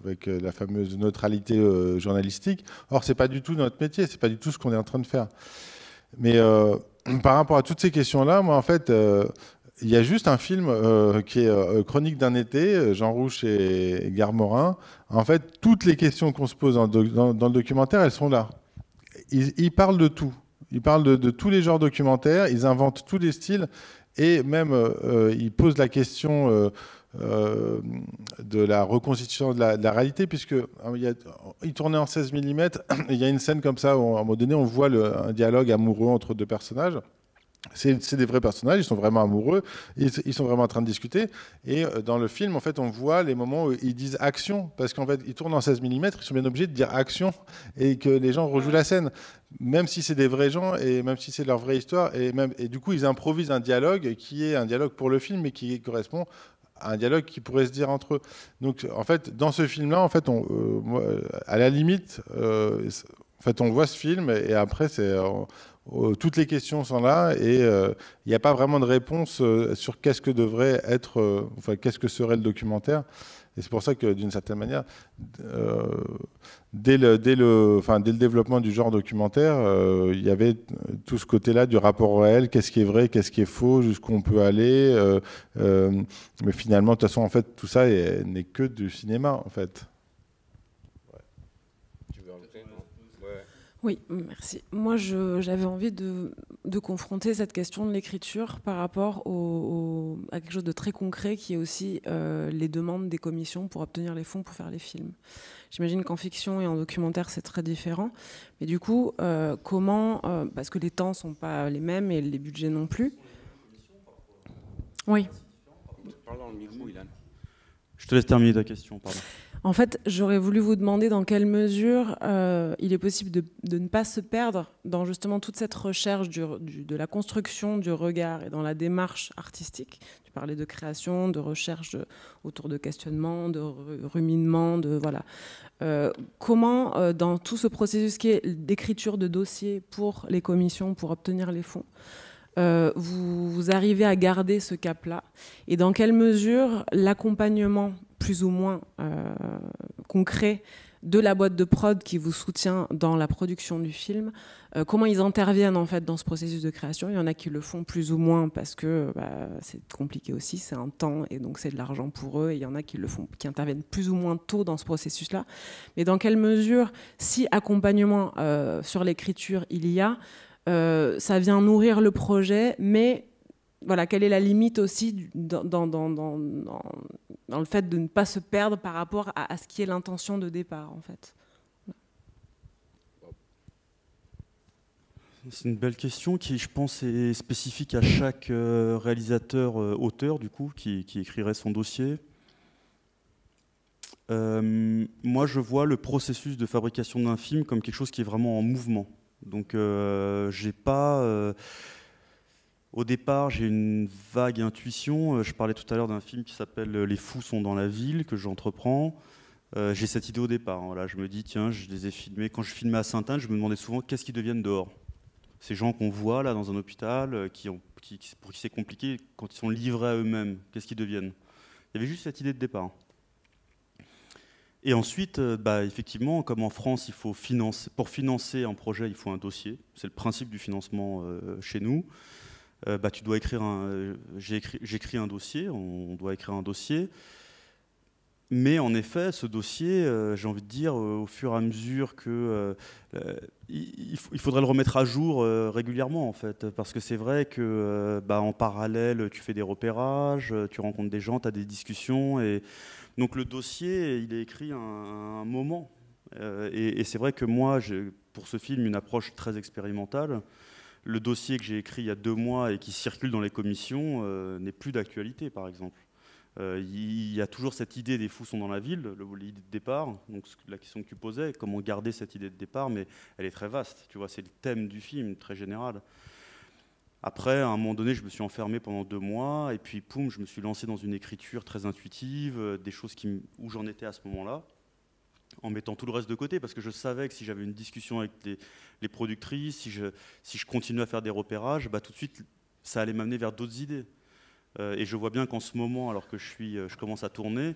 avec la fameuse neutralité euh, journalistique. Or, c'est pas du tout notre métier, c'est pas du tout ce qu'on est en train de faire. Mais par rapport à toutes ces questions-là, moi en fait, il y a juste un film qui est Chronique d'un été, Jean Rouch et Morin. En fait, toutes les questions qu'on se pose dans, le documentaire, elles sont là. ils, parlent de tout. Ils parlent de, de, tous les genres documentaires, ils inventent tous les styles. Et même, euh, euh, il pose la question euh, de la reconstitution de la, réalité, puisque hein, il, tournait en 16 mm, il y a une scène comme ça, où, à un moment donné, on voit un dialogue amoureux entre deux personnages c'est des vrais personnages, ils sont vraiment amoureux, ils, sont vraiment en train de discuter. Et euh, dans le film, en fait, on voit les moments où ils disent action, parce qu'en fait, ils tournent en 16 mm, ils sont bien obligés de dire action et que les gens rejouent la scène, même si c'est des vrais gens et même si c'est leur vraie histoire. Et, du coup, ils improvisent un dialogue qui est un dialogue pour le film, mais qui correspond à un dialogue qui pourrait se dire entre eux. Donc, en fait, dans ce film-là, en fait, euh, à la limite, euh, en fait, on voit ce film et après, c'est, euh, toutes les questions sont là et il euh, n'y a pas vraiment de réponse euh, sur qu'est-ce que devrait être, enfin, qu'est-ce que serait le documentaire. Et c'est pour ça que, d'une certaine manière, dès le, dès le développement du genre documentaire, il y avait tout ce côté-là du rapport réel, qu'est-ce qui est vrai, qu'est-ce qui est faux, jusqu'où on peut aller. mais finalement, de toute façon, en fait, tout ça n'est que du cinéma, en fait. Oui, merci. Moi, j'avais envie de, confronter cette question de l'écriture par rapport à quelque chose de très concret qui est aussi euh, les demandes des commissions pour obtenir les fonds pour faire les films. J'imagine qu'en fiction et en documentaire, c'est très différent. Mais du coup, euh, comment, euh, parce que les temps ne sont pas les mêmes et les budgets non plus. Oui. Je te laisse terminer ta question, pardon. En fait, j'aurais voulu vous demander dans quelle mesure euh, il est possible de, ne pas se perdre dans justement toute cette recherche de la construction du regard et dans la démarche artistique. Tu parlais de création, de recherche autour de questionnements, de ruminement, de voilà. Euh, comment, euh, dans tout ce processus qui est d'écriture de dossiers pour les commissions, pour obtenir les fonds, vous, vous, arrivez à garder ce cap-là Et dans quelle mesure l'accompagnement plus ou moins euh, concret de la boîte de prod qui vous soutient dans la production du film, euh, comment ils interviennent en fait dans ce processus de création. Il y en a qui le font plus ou moins parce que euh, bah, c'est compliqué aussi, c'est un temps et donc c'est de l'argent pour eux. Et il y en a qui le font, qui interviennent plus ou moins tôt dans ce processus-là. Mais dans quelle mesure, si accompagnement sur l'écriture il y a, ça vient nourrir le projet, mais voilà, quelle est la limite aussi dans, le fait de ne pas se perdre par rapport à, ce qui est l'intention de départ, en fait C'est une belle question qui, je pense, est spécifique à chaque euh, réalisateur euh, auteur, du coup, qui, écrirait son dossier. Euh, moi, je vois le processus de fabrication d'un film comme quelque chose qui est vraiment en mouvement. Donc, j'ai pas. Au départ, j'ai une vague intuition. Euh, je parlais tout à l'heure d'un film qui s'appelle euh, Les fous sont dans la ville, que j'entreprends. Euh, j'ai cette idée au départ. Hein. Là, je me dis, tiens, je les ai filmés. Quand je filmais à saint anne je me demandais souvent qu'est-ce qu'ils deviennent dehors. Ces gens qu'on voit là dans un hôpital, qui ont, pour qui c'est compliqué, quand ils sont livrés à eux-mêmes, qu'est-ce qu'ils deviennent Il y avait juste cette idée de départ. Et ensuite, bah, effectivement, comme en France, il faut pour financer un projet, il faut un dossier. C'est le principe du financement chez nous. Euh, bah, tu dois écrire un, euh, j'écris un dossier, on doit écrire un dossier. Mais en effet, ce dossier, euh, j'ai envie de dire, au fur et à mesure que il, faudrait le remettre à jour régulièrement en fait, parce que c'est vrai que bah, en parallèle, tu fais des repérages, tu rencontres des gens, tu as des discussions, et donc le dossier, il est écrit à un, moment. et, et c'est vrai que moi, j'ai pour ce film une approche très expérimentale le dossier que j'ai écrit il y a deux mois et qui circule dans les commissions euh, n'est plus d'actualité, par exemple. Euh, il y a toujours cette idée des fous sont dans la ville, l'idée de départ, donc la question que tu posais, comment garder cette idée de départ, mais elle est très vaste, tu vois, c'est le thème du film, très général. Après, à un moment donné, je me suis enfermé pendant deux mois, et puis poum, je me suis lancé dans une écriture très intuitive, euh, des choses où j'en étais à ce moment-là en mettant tout le reste de côté, parce que je savais que si j'avais une discussion avec les, productrices, si je, si je continuais à faire des repérages, bah, tout de suite, ça allait m'amener vers d'autres idées. Euh, et je vois bien qu'en ce moment, alors que je, suis, euh, je commence à tourner,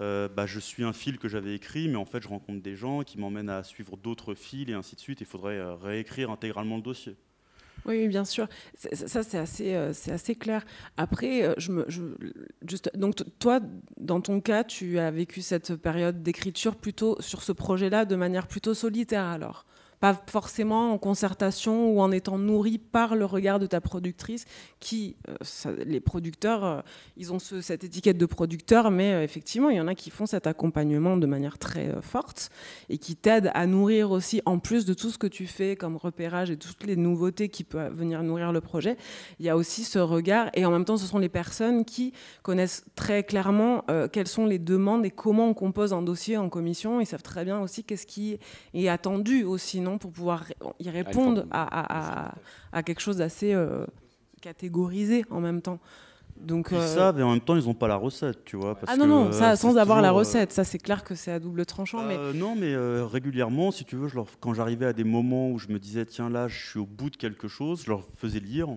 euh, bah, je suis un fil que j'avais écrit, mais en fait, je rencontre des gens qui m'emmènent à suivre d'autres fils et ainsi de suite. Il faudrait réécrire intégralement le dossier. Oui, bien sûr. Ça, euh, c'est assez, clair. Après, euh, je me, donc toi, dans ton cas, tu as vécu cette période d'écriture plutôt sur ce projet-là de manière plutôt solitaire alors pas forcément en concertation ou en étant nourri par le regard de ta productrice, qui, euh, les producteurs, euh, ils ont ce, cette étiquette de producteur, mais euh, effectivement, il y en a qui font cet accompagnement de manière très forte et qui t'aident à nourrir aussi, en plus de tout ce que tu fais comme repérage et toutes les nouveautés qui peuvent venir nourrir le projet, il y a aussi ce regard, et en même temps, ce sont les personnes qui connaissent très clairement quelles sont les demandes et comment on compose un dossier en commission, ils savent très bien aussi qu'est-ce qui est attendu aussi, pour pouvoir y ah, répondre à, quelque chose d'assez euh, catégorisé en même temps. Donc, ils euh, savent et en même temps ils n'ont pas la recette, tu vois. ah non, non, euh, ça, sans avoir la recette, ça c'est clair que c'est à double tranchant. Non, mais régulièrement, si tu veux, quand j'arrivais à des moments où je me disais, tiens là, je suis au bout de quelque chose, je leur faisais lire.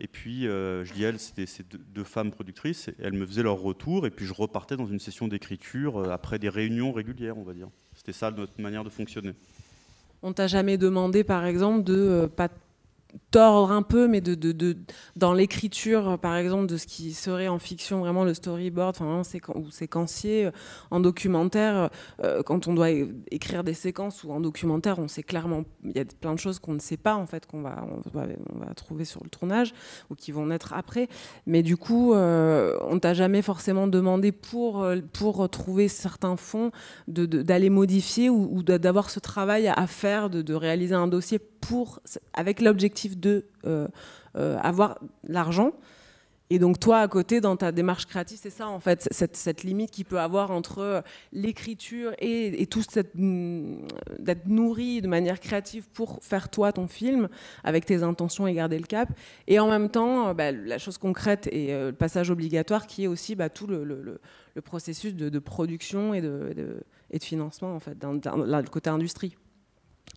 Et puis, je dis, elles, c'était ces deux, femmes productrices, elles me faisaient leur retour, et puis je repartais dans une session d'écriture après des réunions régulières, on va dire. C'était ça notre manière de fonctionner. On t'a jamais demandé, par exemple, de euh, pas tordre un peu, mais de, de, de dans l'écriture, par exemple, de ce qui serait en fiction vraiment le storyboard, ou séquencier, euh, en documentaire, euh, quand on doit écrire des séquences ou en documentaire, on sait clairement, il y a plein de choses qu'on ne sait pas en fait qu'on va, on va, trouver sur le tournage ou qui vont naître après. Mais du coup, euh, on t'a jamais forcément demandé pour pour trouver certains fonds d'aller modifier ou, ou d'avoir ce travail à faire, de réaliser un dossier pour, avec l'objectif de euh, euh, avoir l'argent. Et donc toi, à côté, dans ta démarche créative, c'est ça, en fait, cette, limite qu'il peut avoir entre euh, l'écriture et, tout cette, mm, d'être nourri de manière créative pour faire toi ton film, avec tes intentions et garder le cap. Et en même temps, bah, la chose concrète et le passage obligatoire qui est aussi bah, tout le, processus de, production et de, et de financement, en fait, dans le côté industrie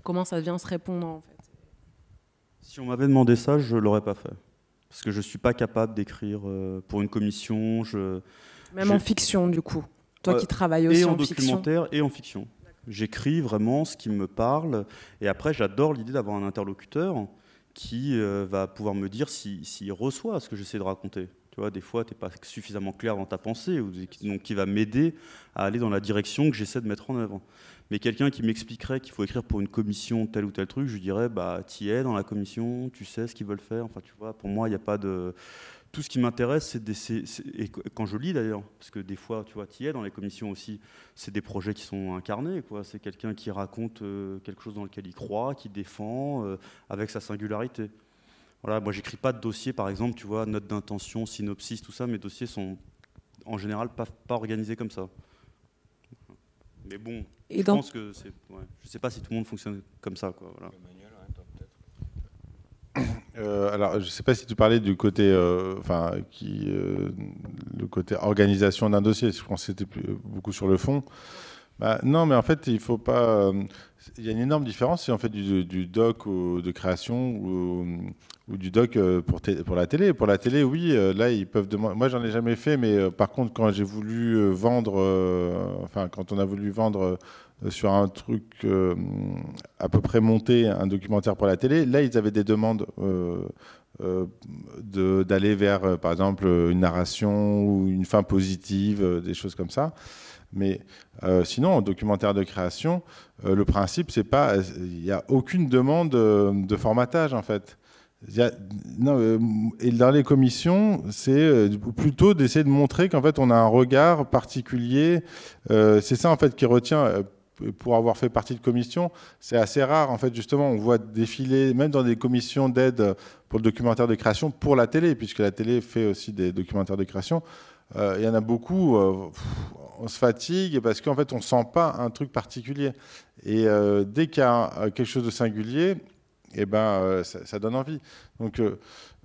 comment ça vient se répondre en fait. Si on m'avait demandé ça, je ne l'aurais pas fait. Parce que je ne suis pas capable d'écrire euh, pour une commission. Même en fiction, du coup. Toi qui travailles aussi en, documentaire et en fiction. J'écris vraiment ce qui me parle. Et après, j'adore l'idée d'avoir un interlocuteur qui euh, va pouvoir me dire s'il si, reçoit ce que j'essaie de raconter. Tu vois, des fois, tu n'es pas suffisamment clair dans ta pensée, ou, donc qui va m'aider à aller dans la direction que j'essaie de mettre en œuvre. Mais quelqu'un qui m'expliquerait qu'il faut écrire pour une commission tel ou tel truc, je lui dirais, bah, t'y es dans la commission, tu sais ce qu'ils veulent faire. Enfin, tu vois, pour moi, il n'y a pas de. Tout ce qui m'intéresse, c'est quand je lis d'ailleurs, parce que des fois, tu vois, t'y es dans les commissions aussi, c'est des projets qui sont incarnés, quoi. C'est quelqu'un qui raconte euh, quelque chose dans lequel il croit, qui défend, euh, avec sa singularité. Voilà, moi, j'écris pas de dossier, par exemple, tu vois, note d'intention, synopsis, tout ça, mes dossiers sont en général pas organisés comme ça. Mais bon, je pense que c'est. Ouais, je sais pas si tout le monde fonctionne comme ça. Euh, alors, je ne sais pas si tu parlais du côté, euh, qui, euh, côté organisation d'un dossier. Je pense que c'était beaucoup sur le fond. Bah, non, mais en fait, il ne faut pas. Il y a une énorme différence si on fait du, doc de création ou, du doc euh, pour, la télé. Pour la télé, oui, euh, là, ils peuvent demander. Moi, j'en ai jamais fait, mais euh, par contre, quand j'ai voulu vendre, enfin, quand on a voulu vendre sur un truc à peu près monté, un documentaire pour la télé, là, ils avaient des demandes. d'aller vers, par exemple, une narration ou une fin positive, des choses comme ça. Mais euh, sinon, en documentaire de création, euh, le principe, c'est pas, il n'y a aucune demande euh, de formatage en fait. et dans les commissions, c'est plutôt d'essayer de montrer qu'en fait, on a un regard particulier. c'est ça en fait qui retient pour avoir fait partie de commission, c'est assez rare. En fait, justement, on voit défiler, même dans des commissions d'aide pour le documentaire de création, pour la télé, puisque la télé fait aussi des documentaires de création, il y en a beaucoup. Euh, on se fatigue parce qu'en fait, on ne sent pas un truc particulier. Et euh, dès qu'il y a euh, quelque chose de singulier, eh ben, euh, ça, donne envie. Donc,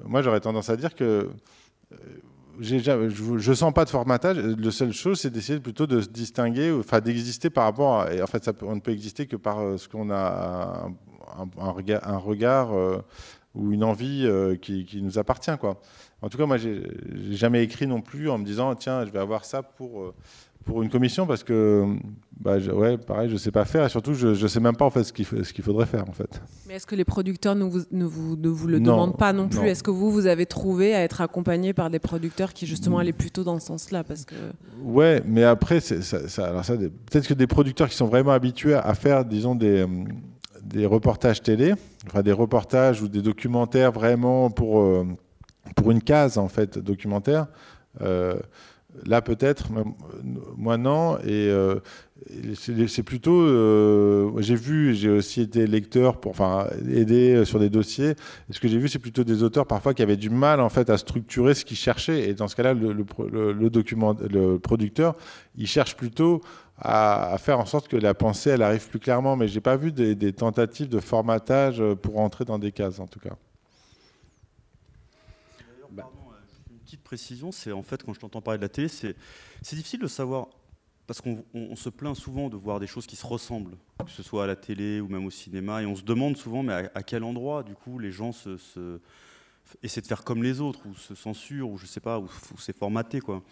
moi, j'aurais tendance à dire que je ne sens pas de formatage. La seule chose, c'est d'essayer plutôt de se distinguer, enfin d'exister par rapport. À, et en fait, on ne peut exister que par ce qu'on a un, regard, ou une envie qui, nous appartient, quoi. En tout cas, moi, j'ai jamais écrit non plus en me disant tiens, je vais avoir ça pour pour une commission parce que, bah, ouais, pareil, je ne sais pas faire et surtout, je ne sais même pas en fait ce qu'il ce faudrait faire en fait. Mais est-ce que les producteurs ne vous, ne vous, le demandent pas non plus Est-ce que vous, vous avez trouvé à être accompagné par des producteurs qui justement allaient plutôt dans ce sens-là parce que... Ouais, mais après, ça, ça, ça peut-être que des producteurs qui sont vraiment habitués à faire, disons, des, des reportages télé, enfin des reportages ou des documentaires vraiment pour, euh, pour une case en fait, documentaire. Euh, Là, peut-être, euh, moi non. Et euh, c'est plutôt. Euh, j'ai vu, j'ai aussi été lecteur pour enfin, aider sur des dossiers. ce que j'ai vu, c'est plutôt des auteurs parfois qui avaient du mal en fait, à structurer ce qu'ils cherchaient. Et dans ce cas-là, le, document, le producteur, il cherche plutôt à, faire en sorte que la pensée, elle arrive plus clairement. Mais je n'ai pas vu des, des tentatives de formatage pour entrer dans des cases, en tout cas. petite précision, c'est en fait quand je t'entends parler de la télé, c'est difficile de savoir parce qu'on se plaint souvent de voir des choses qui se ressemblent, que ce soit à la télé ou même au cinéma, et on se demande souvent mais à, quel endroit du coup les gens se, essaient de faire comme les autres ou se censurent ou je sais pas ou, c'est formaté quoi.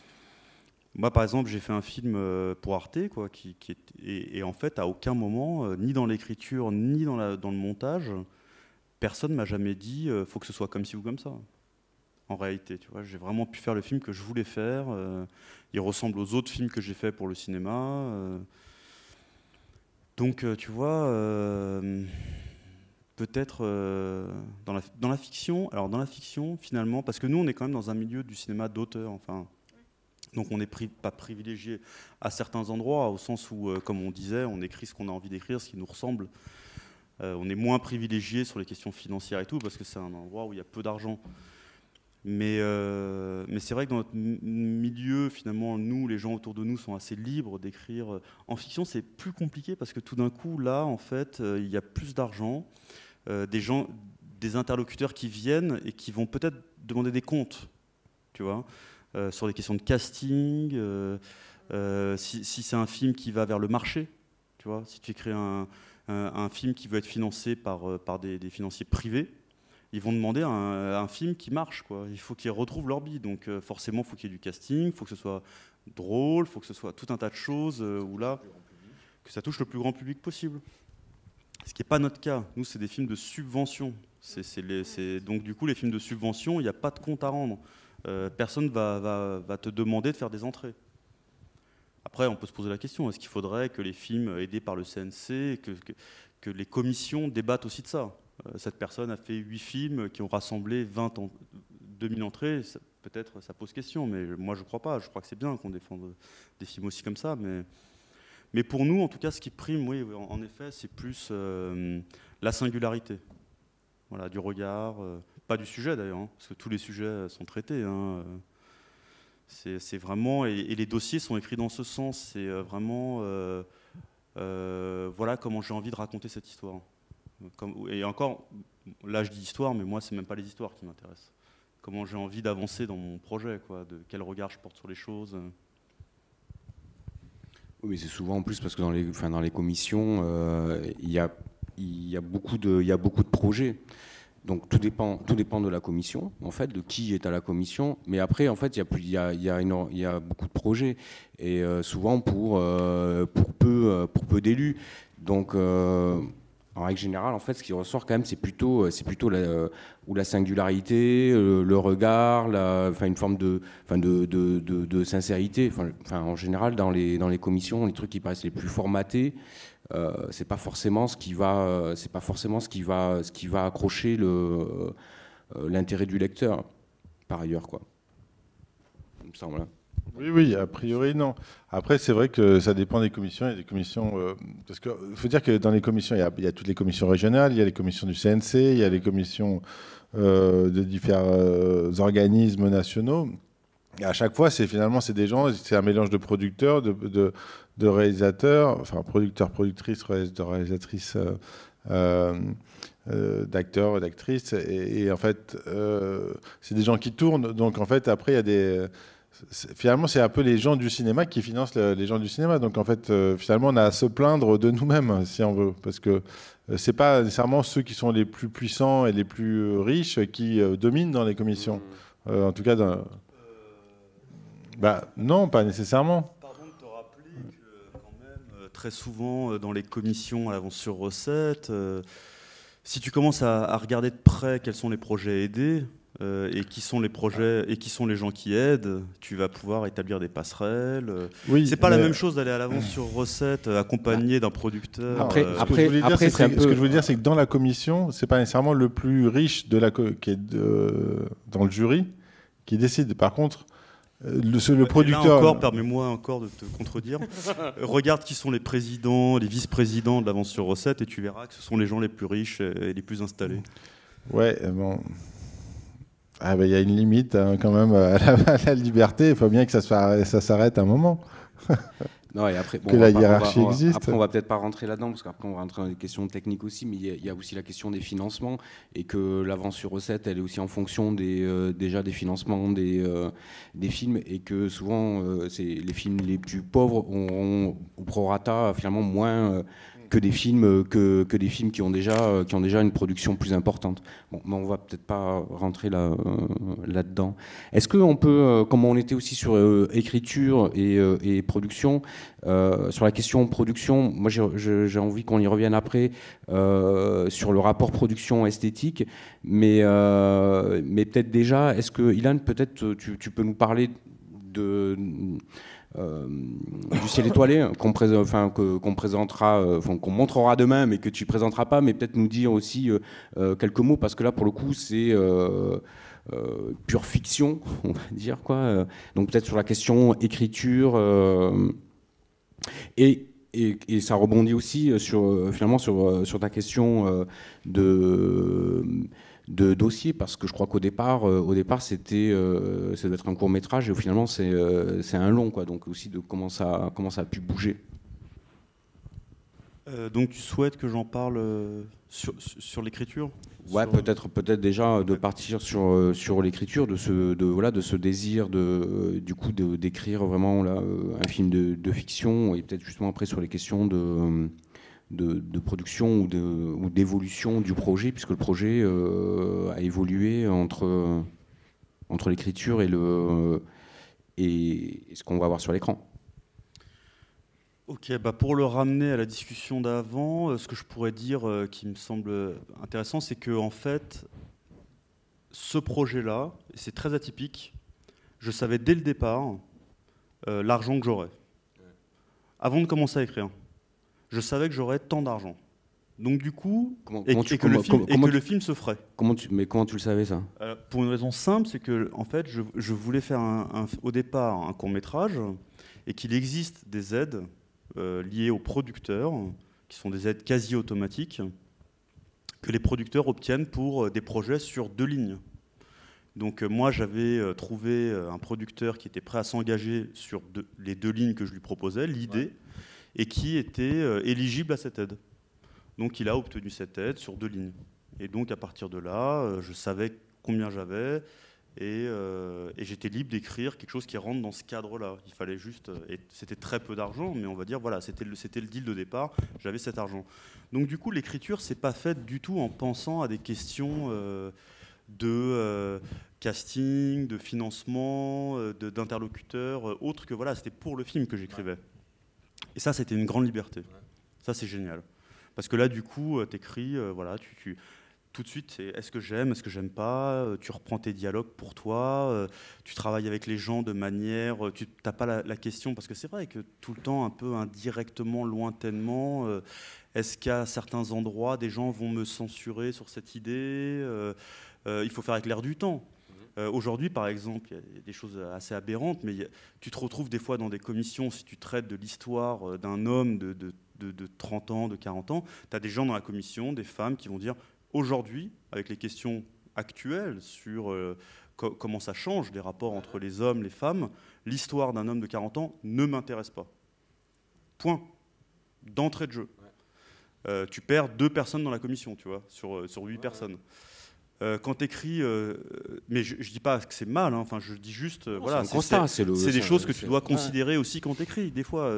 Moi, par exemple, j'ai fait un film euh, pour Arte, quoi, qui, est, et, en fait, à aucun moment, euh, ni dans l'écriture, ni dans, la, dans, le montage, personne m'a jamais dit euh, faut que ce soit comme ci ou comme ça en réalité. Tu vois, j'ai vraiment pu faire le film que je voulais faire. Euh, il ressemble aux autres films que j'ai fait pour le cinéma. Euh. donc, euh, tu vois, peut-être dans la, dans, la, fiction. Alors, dans la fiction, finalement, parce que nous, on est quand même dans un milieu du cinéma d'auteur. Enfin, donc, on n'est pas privilégié à certains endroits, au sens où, comme on disait, on écrit ce qu'on a envie d'écrire, ce qui nous ressemble. on est moins privilégié sur les questions financières et tout, parce que c'est un endroit où il y a peu d'argent. Euh, mais, c'est vrai que dans notre milieu, finalement, nous, les gens autour de nous sont assez libres d'écrire. Euh, en fiction, c'est plus compliqué parce que tout d'un coup, là, en fait, euh, il y a plus d'argent, des gens, des interlocuteurs qui viennent et qui vont peut-être demander des comptes, tu vois, sur des questions de casting, si, c'est un film qui va vers le marché, tu vois, si tu écris un, film qui veut être financé par, des financiers privés ils vont demander un, un film qui marche. Quoi. Il faut qu'ils retrouvent leur bille. Donc euh, forcément, il faut qu'il y ait du casting, il faut que ce soit drôle, il faut que ce soit tout un tas de choses euh, où là, que ça touche le plus grand public possible. Ce qui n'est pas notre cas. Nous, c'est des films de subvention. donc du coup, les films de subvention, il n'y a pas de compte à rendre. Euh, personne va, va, te demander de faire des entrées. Après, on peut se poser la question, est-ce qu'il faudrait que les films aidés par le CNC, que les commissions débattent aussi de ça euh, cette personne a fait 8 films qui ont rassemblé 20 2000 entrées. Peut-être ça pose question, mais moi je ne crois pas. Je crois que c'est bien qu'on défende des films aussi comme ça. Mais, mais pour nous, en tout cas, ce qui prime, oui, en, effet, c'est plus euh, la singularité. Voilà, du regard, euh, pas du sujet d'ailleurs, hein, parce que tous les sujets sont traités. Hein, c'est vraiment, et, et, les dossiers sont écrits dans ce sens. C'est vraiment, voilà comment j'ai envie de raconter cette histoire et encore, là je dis histoire, mais moi c'est même pas les histoires qui m'intéressent. Comment j'ai envie d'avancer dans mon projet, quoi, de quel regard je porte sur les choses. Oui, mais c'est souvent en plus parce que dans les, enfin, dans les commissions, euh, il y, a, y, a beaucoup de, y a beaucoup de projets. Donc tout dépend, tout dépend de la commission, en fait, de qui est à la commission. Mais après, en fait, il y a, plus, il y a, il y a, il beaucoup de projets. Et euh, souvent pour, euh, pour peu, pour peu d'élus. Donc en règle générale, en fait, ce qui ressort quand même, c'est plutôt, euh, c'est plutôt la, euh, la singularité, euh, le regard, une forme de, sincérité. en général, dans les, commissions, les trucs qui paraissent les plus formatés, c'est pas forcément ce qui va, c'est pas forcément ce qui va, ce qui va accrocher l'intérêt du lecteur, par ailleurs, quoi. Il me semble. Oui, oui, a priori non. Après, c'est vrai que ça dépend des commissions. Il des commissions. Euh, parce faut dire que dans les commissions, il y, a, toutes les commissions régionales, il y a les commissions du CNC, il y a les commissions euh, de différents euh, organismes nationaux. à chaque fois, c'est finalement c'est des gens, c'est un mélange de producteurs, de, réalisateurs, enfin producteurs, productrices, de réalisatrices. d'acteurs, d'actrices. Et, en fait, c'est des gens qui tournent. Donc en fait, après, il y a des, finalement, c'est un peu les gens du cinéma qui financent les gens du cinéma. Donc, en fait, euh, finalement, on a à se plaindre de nous-mêmes, si on veut. Parce que ce euh, c'est pas nécessairement ceux qui sont les plus puissants et les plus euh, riches qui dominent dans les commissions. en tout cas, bah, non, pas nécessairement. Pardon te rappeler que, quand même, très souvent, dans les commissions à l'avance sur recette, si tu commences à regarder de près quels sont les projets aidés, euh, et qui sont les projets et qui sont les gens qui aident, tu vas pouvoir établir des passerelles. Euh, oui, c'est pas la même chose d'aller à l'avance sur recette euh, accompagné d'un producteur. Après, après, ce, que je voulais dire, c'est que dans la commission, c'est pas nécessairement le plus riche de la qui est de, dans le jury qui décide. Par contre, le, le, producteur. permets-moi encore de te contredire. Regarde qui sont les présidents, les vice-présidents de l'avance sur recette, et tu verras que ce sont les gens les plus riches et les plus installés. Ouais, bon. Ah il y a une limite hein, quand même euh, à la, liberté, il faut bien que ça, ça s'arrête un moment. non, et après, bon, que la hiérarchie on existe. Après, on va peut-être pas rentrer là-dedans, parce qu'après, on va rentrer dans des questions techniques aussi, mais il y, a aussi la question des financements, et que l'avance sur recette, elle est aussi en fonction des, euh, déjà des financements des, euh, des films, et que souvent, c'est les films les plus pauvres auront au prorata finalement moins que des films euh, que, des films qui ont déjà euh, qui ont déjà une production plus importante. Bon, mais on va peut-être pas rentrer là euh, là dedans. Est-ce que peut, comme on était aussi sur écriture et, production, sur la question production, moi j'ai envie qu'on y revienne après sur le rapport production esthétique, mais mais peut-être déjà, est-ce que Ilan, peut-être tu peux nous parler de euh, du ciel étoilé qu'on présente, présentera, euh, qu'on montrera demain, mais que tu présenteras pas, mais peut-être nous dire aussi euh, quelques mots parce que là, pour le coup, c'est pure fiction, on va dire quoi. Donc peut-être sur la question écriture et, ça rebondit aussi sur, finalement sur ta question de de dossier parce que je crois qu'au départ, euh, au départ, c'était, euh, ça un court métrage et finalement c'est, euh, c'est un long quoi. Donc aussi de comment ça, comment a pu bouger. donc tu souhaites que j'en parle sur, l'écriture Ouais, peut-être peut-être déjà de partir sur sur l'écriture de ce voilà de ce désir de du coup d'écrire vraiment là un film de, de fiction et peut-être justement après sur les questions de de, production ou d'évolution du projet, puisque le projet euh, a évolué entre, entre l'écriture et, et ce qu'on va voir sur l'écran. Ok, bah pour le ramener à la discussion d'avant, euh, ce que je pourrais dire euh, qui me semble intéressant, c'est que en fait, ce projet-là, c'est très atypique, je savais dès le départ l'argent que j'aurais. Avant de commencer à écrire je savais que j'aurais tant d'argent. Donc du coup, comment, et, que, le film, se ferait. Comment tu, mais comment tu le savais ça euh, Pour une raison simple, c'est que en fait, je, voulais faire au départ un court métrage et qu'il existe des aides euh, liées aux producteurs, qui sont des aides quasi automatiques, que les producteurs obtiennent pour euh, des projets sur deux lignes. Donc moi, j'avais trouvé un producteur qui était prêt à s'engager sur les deux lignes que je lui proposais. L'idée et qui était euh, éligible à cette aide. Donc il a obtenu cette aide sur deux lignes. Et donc à partir de là, euh, je savais combien j'avais euh, et, j'étais libre d'écrire quelque chose qui rentre dans ce cadre-là. Il fallait juste, c'était très peu d'argent, mais on va dire voilà, c'était le, c'était le deal de départ. J'avais cet argent. Donc du coup, l'écriture c'est pas faite du tout en pensant à des questions de casting, de financement, d'interlocuteurs, autres que voilà, c'était pour le film que j'écrivais. Et ça, c'était une grande liberté. Ça, c'est génial. Parce que là, du coup, euh, t'écris, euh, voilà, tu, tu, tout de suite, est-ce que j'aime, est-ce que j'aime pas, euh, tu reprends tes dialogues pour toi, tu travailles avec les gens de manière, tu n'as pas la, question, parce que c'est vrai que tout le temps, un peu indirectement, lointainement, est-ce qu'à certains endroits, des gens vont me censurer sur cette idée Il faut faire avec l'air du temps. Euh, aujourd'hui, par exemple, il y a des choses assez aberrantes, mais tu te retrouves des fois dans des commissions, si tu traites de l'histoire euh, d'un homme de, 30 ans, de 40 ans, tu as des gens dans la commission, des femmes qui vont dire, aujourd'hui, avec les questions actuelles sur euh, comment ça change les rapports entre les hommes, les femmes, l'histoire d'un homme de 40 ans ne m'intéresse pas. Point. D'entrée de jeu. tu perds deux personnes dans la commission, tu vois, sur, huit personnes. Euh, quand tu écris, euh, mais je, ne dis pas que c'est mal, hein, enfin je dis juste, euh, voilà, c'est des choses que tu dois considérer aussi quand tu écris. Des fois,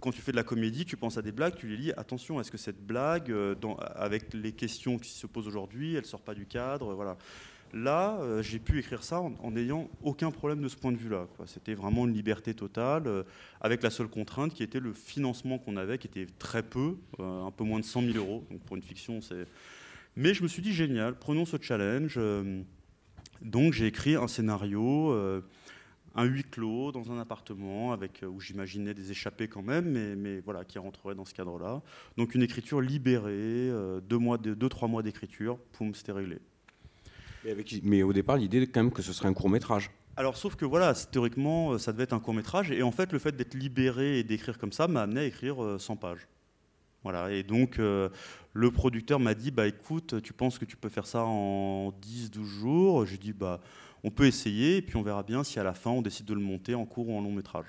quand tu fais de la comédie, tu penses à des blagues, tu les lis, attention, est-ce que cette blague, dans, avec les questions qui se posent aujourd'hui, elle sort pas du cadre, voilà. Là, j'ai pu écrire ça en n'ayant aucun problème de ce point de vue-là. C'était vraiment une liberté totale, avec la seule contrainte qui était le financement qu'on avait, qui était très peu, un peu moins de 100 000 euros. Donc pour une fiction, c'est mais je me suis dit, génial, prenons ce challenge. Euh, donc j'ai écrit un scénario, euh, un huis clos dans un appartement, avec, euh, où j'imaginais des échappées quand même, mais, mais voilà, qui rentrerait dans ce cadre-là. Donc une écriture libérée, deux, mois deux, trois mois d'écriture, poum, c'était réglé. Mais, avec, mais au départ, l'idée quand même que ce serait un court métrage. Alors, sauf que voilà, théoriquement, ça devait être un court métrage. Et en fait, le fait d'être libéré et d'écrire comme ça m'a amené à écrire 100 pages. Voilà, et donc le producteur m'a dit bah écoute, tu penses que tu peux faire ça en 10 12 jours J'ai dit bah on peut essayer et puis on verra bien si à la fin on décide de le monter en court ou en long métrage.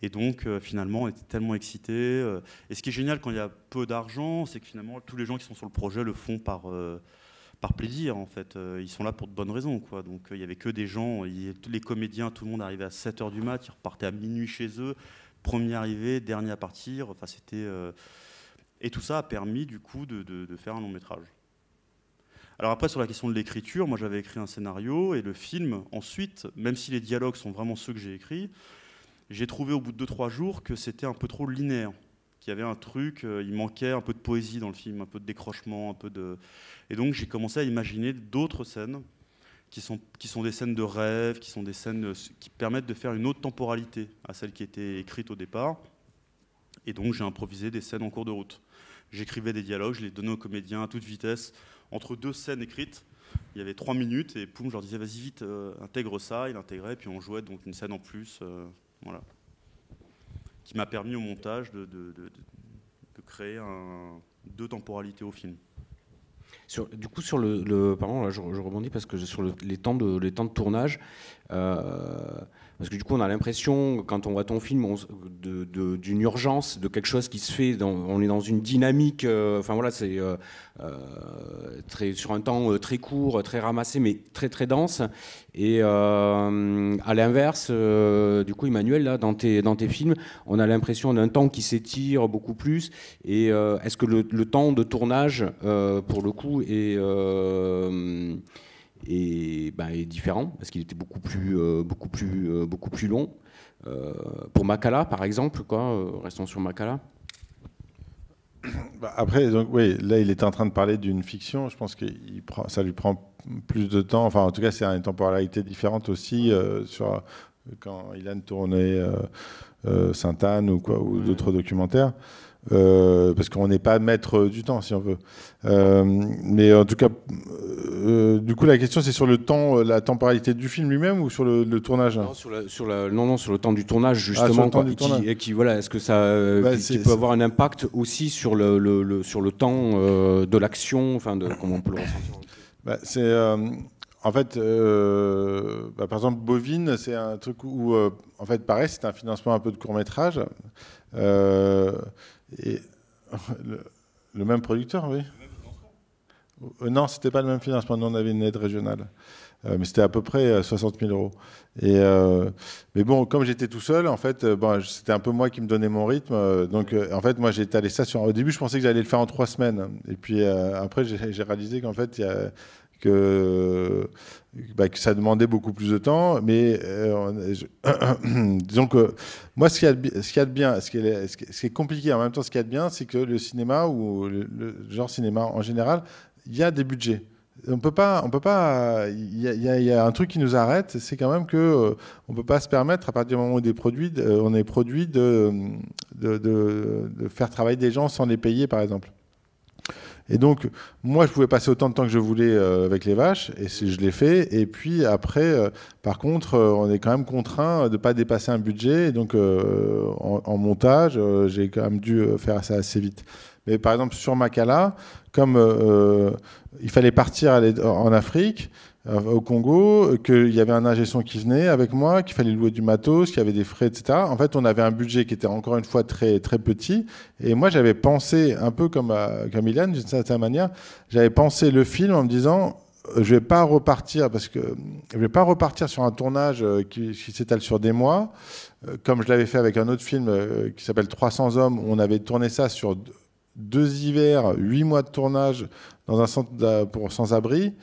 Et donc euh, finalement on était tellement excités. Euh, et ce qui est génial quand il y a peu d'argent, c'est que finalement tous les gens qui sont sur le projet le font par euh, par plaisir en fait. Ils sont là pour de bonnes raisons quoi. Donc il y avait que des gens, les comédiens, tout le monde arrivait à 7h du mat, ils repartaient à minuit chez eux, premier arrivé, dernier à partir. Enfin c'était et tout ça a permis du coup de, de, faire un long métrage. Alors après, sur la question de l'écriture, moi j'avais écrit un scénario et le film, ensuite, même si les dialogues sont vraiment ceux que j'ai écrits, j'ai trouvé au bout de 2-3 jours que c'était un peu trop linéaire, qu'il y avait un truc, euh, il manquait un peu de poésie dans le film, un peu de décrochement, un peu de... Et donc j'ai commencé à imaginer d'autres scènes qui sont, qui sont des scènes de rêve, qui sont des scènes euh, qui permettent de faire une autre temporalité à celle qui était écrite au départ. Et donc j'ai improvisé des scènes en cours de route. J'écrivais des dialogues, je les donnais aux comédiens à toute vitesse, entre deux scènes écrites. Il y avait trois minutes et poum, je leur disais vas-y vite, euh, intègre ça. Il intégrait, puis on jouait donc une scène en plus, euh, voilà, qui m'a permis au montage de, de, de, créer un, deux temporalités au film. Sur, du coup, sur le, pardon, là, je, rebondis parce que sur les temps de les temps de tournage. Euh, parce que du coup, on a l'impression, quand on voit ton film, d'une urgence, de quelque chose qui se fait. on est dans une dynamique. Euh, enfin voilà, c'est euh, euh, sur un temps très court, très ramassé, mais très très dense. Et à l'inverse, du coup, Emmanuel, là, dans tes dans tes films, on a l'impression d'un temps qui s'étire beaucoup plus. Et est-ce que le, temps de tournage, pour le coup, est est, bah, ben, est différent parce qu'il était beaucoup plus, euh, beaucoup plus, euh, beaucoup plus long. Euh, pour Makala, par exemple, quoi, restons sur Makala. Bah, après, donc, oui, là, il est en train de parler d'une fiction. Je pense que ça lui prend plus de temps. Enfin, en tout cas, c'est une temporalité différente aussi sur quand a tournait Sainte-Anne ou, quoi, ou d'autres documentaires. Euh, parce qu'on n'est pas maître du temps, si on veut. Euh, mais en tout cas, euh, du coup, la question, c'est sur le temps, la temporalité du film lui-même ou sur le, tournage hein non, sur non, non, sur le temps du tournage, ah, justement. Et qui, voilà, est-ce que ça bah, qui, peut avoir un impact aussi sur le, sur le temps de l'action, enfin, de, comment on peut le ressentir bah, C'est. En fait, bah, par exemple, Bovine, c'est un truc où, en fait, pareil, c'est un financement un peu de court métrage. Euh, et le, même producteur, oui. Euh, non, c'était pas le même financement. Nous, on avait une aide régionale. Euh, mais c'était à peu près 60 euh, 000 euros. Et, mais bon, comme j'étais tout seul, en fait, bon, c'était un peu moi qui me donnais mon rythme. donc, en fait, moi, j'ai étalé ça sur. Au début, je pensais que j'allais le faire en trois semaines. Et puis, après, j'ai réalisé qu'en fait, il y a que, bah, que ça demandait beaucoup plus de temps. Mais euh, disons que moi, ce qu'il y, de bien, ce qui, est, ce qui est, compliqué en même temps, ce qui y de bien, c'est que le cinéma ou le, genre cinéma en général, il y a des budgets. On peut pas, on peut pas. Il y, a un truc qui nous arrête, c'est quand même que ne euh, on peut pas se permettre à partir du moment où des produits, on est produit de de, de faire travailler des gens sans les payer, par exemple. Et donc, moi, je pouvais passer autant de temps que je voulais euh, avec les vaches, et je l'ai fait. Et puis après, euh, par contre, euh, on est quand même contraint de ne pas dépasser un budget. Et donc, en, montage, j'ai quand même dû faire ça assez vite. Mais par exemple, sur Makala, comme il fallait partir en Afrique, euh, au Congo, euh, qu'il y avait un ingé son qui venait avec moi, qu'il fallait louer du matos, qu'il y avait des frais, etc. En fait, on avait un budget qui était encore une fois très, très petit. Et moi, j'avais pensé, un peu comme, à, euh, comme d'une certaine manière, j'avais pensé le film en me disant, je vais pas repartir parce que je vais pas repartir sur un tournage qui, qui s'étale sur des mois, comme je l'avais fait avec un autre film qui s'appelle 300 hommes. Où on avait tourné ça sur deux hivers, huit mois de tournage dans un centre pour sans-abri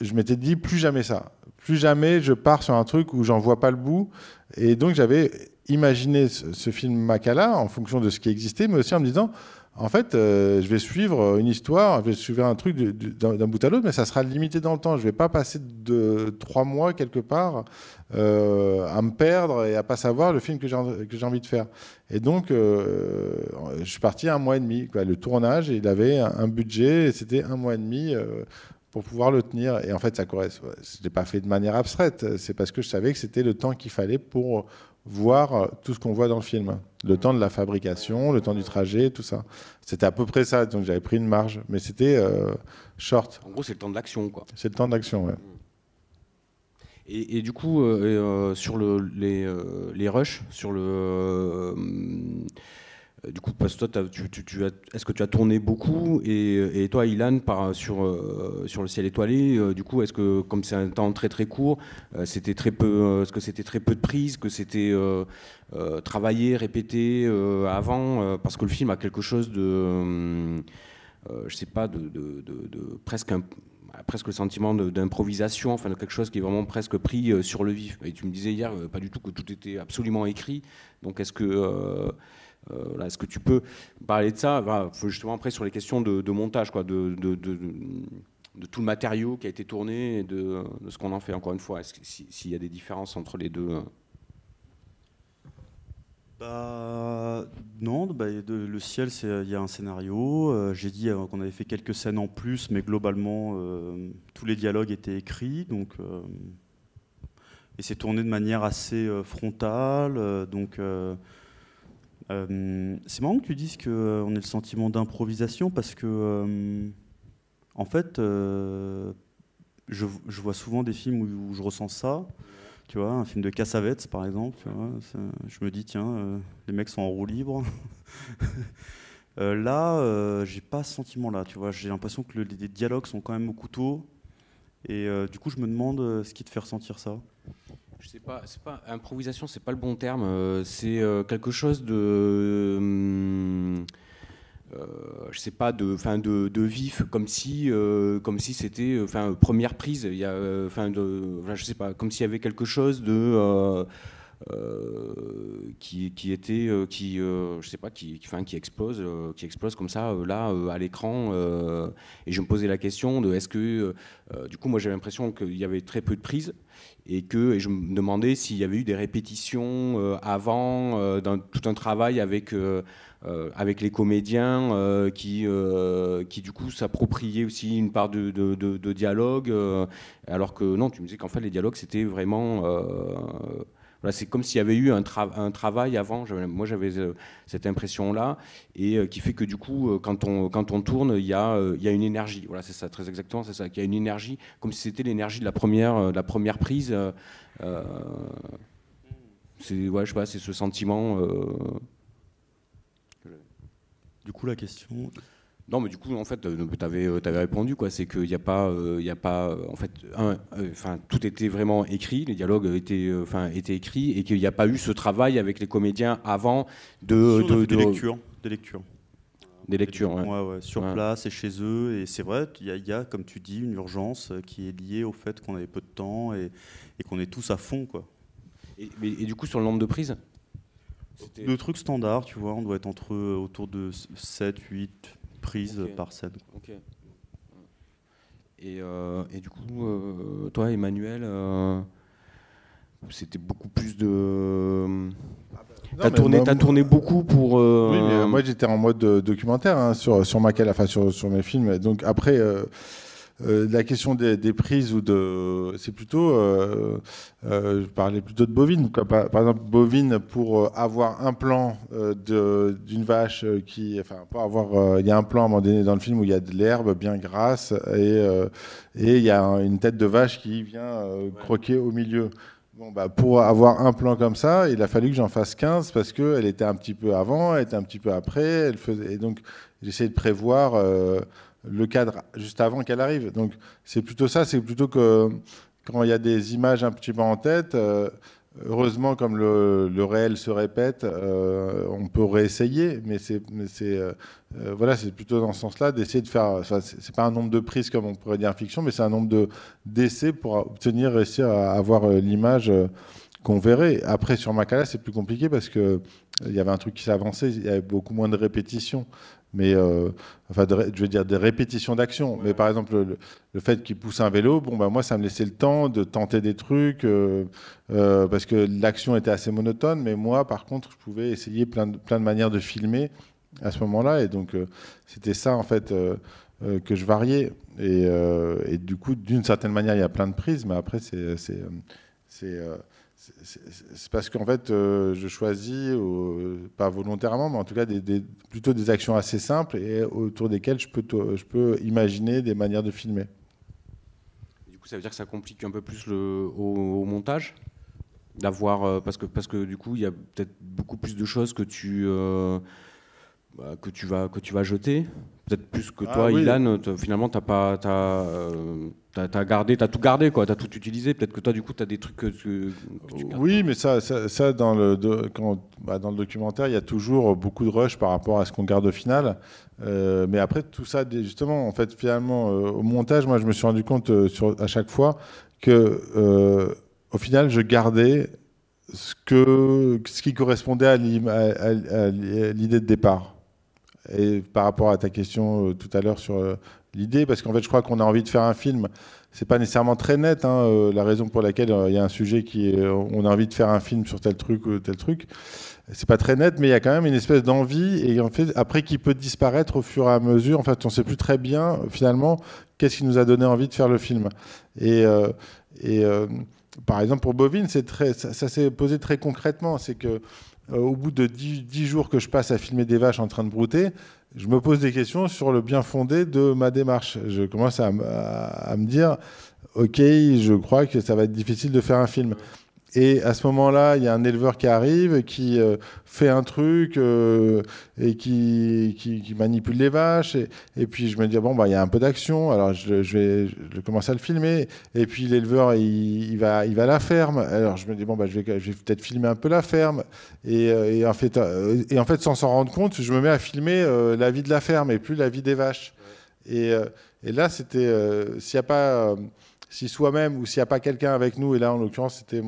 je m'étais dit plus jamais ça. Plus jamais je pars sur un truc où j'en vois pas le bout. Et donc j'avais imaginé ce, film Makala en fonction de ce qui existait, mais aussi en me disant, en fait, euh, je vais suivre une histoire, je vais suivre un truc d'un bout à l'autre, mais ça sera limité dans le temps. Je vais pas passer de trois mois quelque part euh, à me perdre et à pas savoir le film que j'ai envie de faire. Et donc, euh, je suis parti un mois et demi. Le tournage, il avait un budget, c'était un mois et demi pour pouvoir le tenir. Et en fait, ça correspond. Je ne l'ai pas fait de manière abstraite. C'est parce que je savais que c'était le temps qu'il fallait pour voir tout ce qu'on voit dans le film. Le temps de la fabrication, le temps du trajet, tout ça. C'était à peu près ça. Donc j'avais pris une marge. Mais c'était euh, short. En gros, c'est le temps de l'action, quoi. C'est le temps d'action, mmh. Et, et, du coup, euh, euh, sur le, les, les, rushs, sur le euh, du coup, parce que est-ce que tu as tourné beaucoup et, toi, Ilan, par, sur, euh, sur le ciel étoilé, euh, du coup, est-ce que comme c'est un temps très très court, c'était très peu, est-ce que c'était très peu de prises, que c'était travaillé, répété avant, parce que le film a quelque chose de, je sais pas, de, presque presque le sentiment d'improvisation, enfin quelque chose qui est vraiment presque pris sur le vif. Et tu me disais hier, pas du tout, que tout était absolument écrit. Donc est-ce que euh, est-ce que tu peux parler de ça Justement, après, sur les questions de, montage, quoi, de, tout le matériau qui a été tourné et de, ce qu'on en fait, encore une fois. S'il y a des différences entre les deux euh? bah, non, bah, le ciel, il y a un scénario. Euh, j'ai dit qu'on avait fait quelques scènes en plus, mais globalement, tous les dialogues étaient écrits. Donc, et c'est tourné de manière assez frontale. donc, euh, c'est marrant que tu dises qu'on euh, ait le sentiment d'improvisation parce que, euh, en fait, je, vois souvent des films où, je ressens ça. Tu vois, un film de Cassavetes, par exemple. je me dis, tiens, les mecs sont en roue libre. là, j'ai pas ce sentiment-là. Tu vois, j'ai l'impression que les dialogues sont quand même au couteau. Et du coup, je me demande ce qui te fait ressentir ça. Je sais pas, c'est pas improvisation, c'est pas le bon terme. Euh, c'est euh, quelque chose de. Hmm, euh, je sais pas de fin de, vif comme si comme si c'était enfin première prise il y enfin de je sais pas comme s'il y avait quelque chose de qui, était qui je sais pas qui explose qui explose comme ça là à l'écran et je me posais la question de est-ce que du coup moi j'avais l'impression qu'il y avait très peu de prises et que je me demandais s'il y avait eu des répétitions euh, avant, euh, dans tout un travail avec, euh, avec les comédiens qui, qui du coup s'appropriaient aussi une part de, de dialogue, alors que non, tu me disais qu'en fait les dialogues c'était vraiment c'est comme s'il y avait eu un, travail avant. Moi, j'avais euh, cette impression-là, et euh, qui fait que du coup, euh, quand on, tourne, il y, a, une énergie. Voilà, c'est ça, très exactement, c'est ça. Qu'il y a une énergie, comme si c'était l'énergie de la première, la première prise. je pas, c'est ce sentiment. Du coup, la question. Non, mais du coup, en fait, euh, tu avais, euh, avais, répondu, quoi. C'est qu'il n'y a pas, il y a pas, euh, en fait, enfin, tout était vraiment écrit, les dialogues étaient, enfin, étaient écrits, et qu'il n'y a pas eu ce travail avec les comédiens avant de, des lectures, des lectures. Des sur place et chez eux. Et c'est vrai, il y, a, comme tu dis, une urgence qui est liée au fait qu'on avait peu de temps et, qu'on est tous à fond, quoi. Et, du coup, sur le nombre de prises le truc standard, tu vois, on doit être entre autour de 7, 8, prise par scène. Euh, et, du coup, euh, toi, Emmanuel, euh, c'était beaucoup plus de. T'as tourné, beaucoup pour. Oui, mais moi j'étais en mode documentaire hein, sur sur ma enfin, sur, sur mes films. Donc après. Euh, la question des, prises ou de, c'est plutôt, euh, euh, je parlais plutôt de bovine. Par, exemple, bovine pour avoir un plan d'une vache qui, enfin, pour avoir, il y a un plan à un moment donné dans le film où il y a de l'herbe bien grasse et et il y a une tête de vache qui vient croquer au milieu. Bon, bah, pour avoir un plan comme ça, il a fallu que j'en fasse 15 parce qu'elle était un petit peu avant, elle était un petit peu après. Elle faisait... Et donc, j'essayais de prévoir le cadre juste avant qu'elle arrive. Donc c'est plutôt ça, c'est plutôt que quand il y a des images un petit peu en tête, euh, heureusement comme le, réel se répète, euh, on peut réessayer, mais c'est euh, voilà, c'est plutôt dans ce sens-là d'essayer de faire. C'est pas un nombre de prises comme on pourrait dire en fiction, mais c'est un nombre d'essais pour obtenir réussir à avoir l'image qu'on verrait. Après, sur Macala, c'est plus compliqué parce que il y avait un truc qui s'avançait, il y avait beaucoup moins de répétitions mais euh, enfin, je veux dire des répétitions d'actions. Mais par exemple, le, fait qu'il pousse un vélo, bon, bah, moi, ça me laissait le temps de tenter des trucs euh, euh, parce que l'action était assez monotone. Mais moi, par contre, je pouvais essayer plein de, plein de manières de filmer à ce moment-là, et donc c'était ça en fait. que je variais. Et, et du coup, d'une certaine manière, il y a plein de prises, mais après, c'est c'est parce qu'en fait, euh, je choisis, euh, pas volontairement, mais en tout cas plutôt des actions assez simples et autour desquelles je peux, je peux imaginer des manières de filmer. Du coup, ça veut dire que ça complique un peu plus le, au, montage d'avoir euh, parce que parce que du coup il y a peut-être beaucoup plus de choses que tu bah, que tu vas que tu vas jeter peut-être plus que ah toi Ilan finalement n'as pas as, T'as gardé, as tout gardé, quoi. T'as tout utilisé. Peut-être que toi, du coup, t'as des trucs euh, que tu. oui, mais ça, ça, dans le bah, dans le documentaire, il y a toujours beaucoup de rush par rapport à ce qu'on garde au final. Euh, mais après, tout ça, justement, en fait, finalement, euh, au montage, moi, je me suis rendu compte sur, à chaque fois que, au final, je gardais ce que ce qui correspondait à l'idée de départ. Et par rapport à ta question tout à l'heure sur l'idée, parce qu'en fait, je crois qu'on a envie de faire un film. C'est pas nécessairement très net, hein, euh, la raison pour laquelle euh, il y a un sujet qui est, euh, on a envie de faire un film sur tel truc ou tel truc. C'est pas très net, mais il y a quand même une espèce d'envie, et en fait, après, qui peut disparaître au fur et à mesure. En fait, on sait plus très bien, finalement, qu'est-ce qui nous a donné envie de faire le film. Et, et par exemple, pour Bovine, c'est très, ça, ça s'est posé très concrètement. C'est que, au bout de dix jours que je passe à filmer des vaches en train de brouter, je me pose des questions sur le bien fondé de ma démarche. Je commence à, me dire, ok, je crois que ça va être difficile de faire un film. Et à ce moment-là, il y a un éleveur qui arrive, qui euh, fait un truc euh, et qui, qui, manipule les vaches. Et, puis je me dis, bon, bah, il y a un peu d'action, alors je, vais commencer à le filmer. Et puis l'éleveur, il, va, il va à la ferme. Alors je me dis, bon, bah, je vais, je vais peut-être filmer un peu la ferme. Et, euh, en fait, et en fait, sans s'en rendre compte, je me mets à filmer la vie de la ferme et plus la vie des vaches. Et, et là, c'était, s'il n'y a pas si soi-même ou s'il n'y a pas quelqu'un avec nous, et là en l'occurrence c'était euh,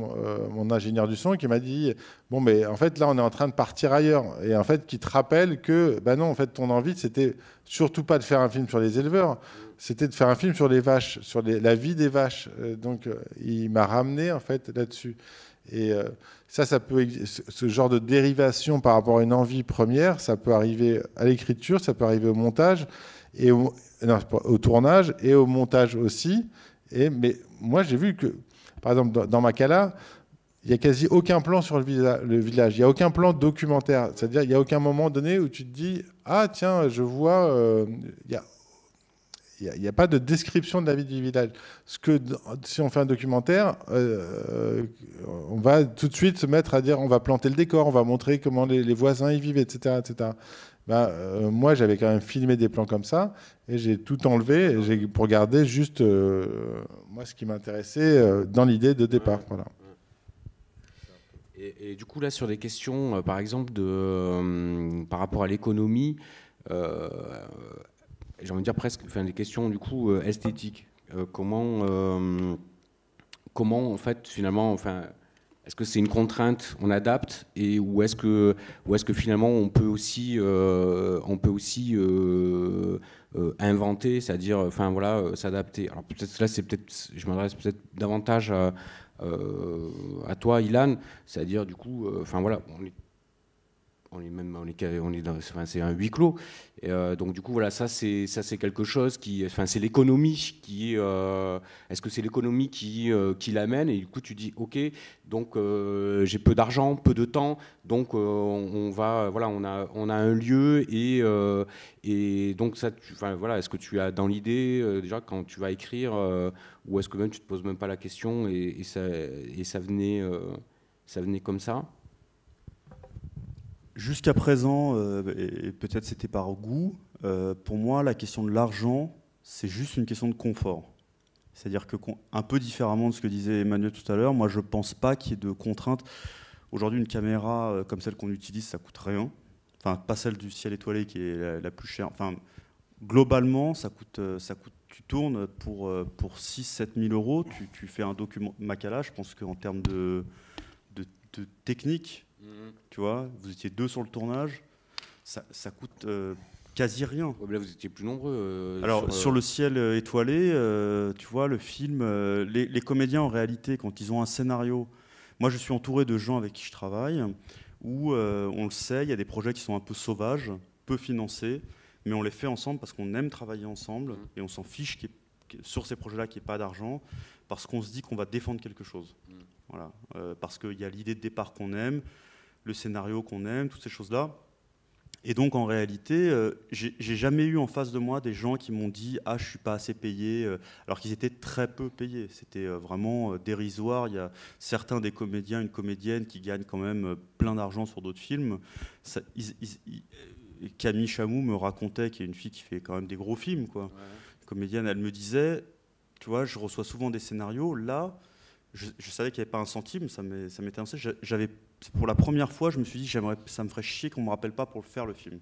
mon, ingénieur du son qui m'a dit bon mais en fait là on est en train de partir ailleurs et en fait qui te rappelle que ben non en fait ton envie c'était surtout pas de faire un film sur les éleveurs, c'était de faire un film sur les vaches, sur la vie des vaches. Euh, donc euh, il m'a ramené en fait là-dessus. Et ça, ça peut, ce genre de dérivation par rapport à une envie première, ça peut arriver à l'écriture, ça peut arriver au montage et au tournage et au montage aussi mais moi, j'ai vu que, par exemple, dans, cas Makala, il n'y a quasi aucun plan sur le, village, il n'y a aucun plan documentaire. C'est-à-dire, il n'y a aucun moment donné où tu te dis Ah, tiens, je vois. Euh, il n'y a, pas de description de la vie du village. Ce que, si on fait un documentaire, euh, on va tout de suite se mettre à dire on va planter le décor, on va montrer comment les, les voisins y vivent, etc. etc. Bah, euh, moi j'avais quand même filmé des plans comme ça et j'ai tout enlevé pour garder juste euh, moi ce qui m'intéressait euh, dans l'idée de départ. Voilà. Et, et, du coup là sur des questions par exemple de par rapport à l'économie, j'ai envie de dire presque enfin des questions du coup esthétiques. comment comment en fait finalement enfin est-ce que c'est une contrainte, on adapte, et, ou est-ce que, ou est que finalement on peut aussi, euh, on peut aussi euh, euh, inventer, c'est-à-dire enfin voilà, s'adapter Alors peut-être là, c'est peut-être, je m'adresse peut-être davantage à, à toi, Ilan, c'est-à-dire du coup, enfin voilà, on est on est même on est dans, enfin, c'est un huis clos euh, donc du coup voilà ça c'est ça c'est quelque chose qui enfin c'est l'économie qui euh, est-ce que c'est l'économie qui euh, qui l'amène et du coup tu dis ok donc j'ai peu d'argent peu de temps donc on, va voilà on a on a un lieu et et donc ça tu, enfin voilà est-ce que tu as dans l'idée déjà quand tu vas écrire ou est-ce que même tu te poses même pas la question et, et ça et ça venait ça venait comme ça Jusqu'à présent, euh, et peut-être c'était par goût, euh, pour moi, la question de l'argent, c'est juste une question de confort. C'est-à-dire que, un peu différemment de ce que disait Emmanuel tout à l'heure, moi, je ne pense pas qu'il y ait de contraintes. Aujourd'hui, une caméra euh, comme celle qu'on utilise, ça coûte rien. Enfin, pas celle du ciel étoilé qui est la, plus chère. Enfin, globalement, ça coûte, ça coûte tu tournes pour, pour 6-7 000 euros, tu, fais un document Macala, je pense qu'en termes de, de, technique, tu vois, vous étiez deux sur le tournage, ça, coûte euh, quasi rien. là, vous étiez plus nombreux. Euh, Alors, sur, euh, le ciel étoilé, tu vois, le film, les, comédiens en réalité, quand ils ont un scénario, moi je suis entouré de gens avec qui je travaille, où on le sait, il y a des projets qui sont un peu sauvages, peu financés, mais on les fait ensemble parce qu'on aime travailler ensemble mm. et on s'en fiche sur ces projets-là qu'il n'y ait pas d'argent, parce qu'on se dit qu'on va défendre quelque chose. Mm. Voilà. parce qu'il y a l'idée de départ qu'on aime, le scénario qu'on aime, toutes ces choses-là. Et donc en réalité, euh, j'ai jamais eu en face de moi des gens qui m'ont dit ah je suis pas assez payé, euh, alors qu'ils étaient très peu payés. C'était euh, vraiment dérisoire. Il y a certains des comédiens, une comédienne qui gagne quand même plein d'argent sur d'autres films. Camille Chamou me racontait qu'il y a une fille qui fait quand même des gros films quoi. Une comédienne, elle me disait tu vois je reçois souvent des scénarios là. Je, savais qu'il n'y avait pas un centime, ça m'était un J'avais pour la première fois, je me suis dit, ça me ferait chier qu'on ne me rappelle pas pour faire le film.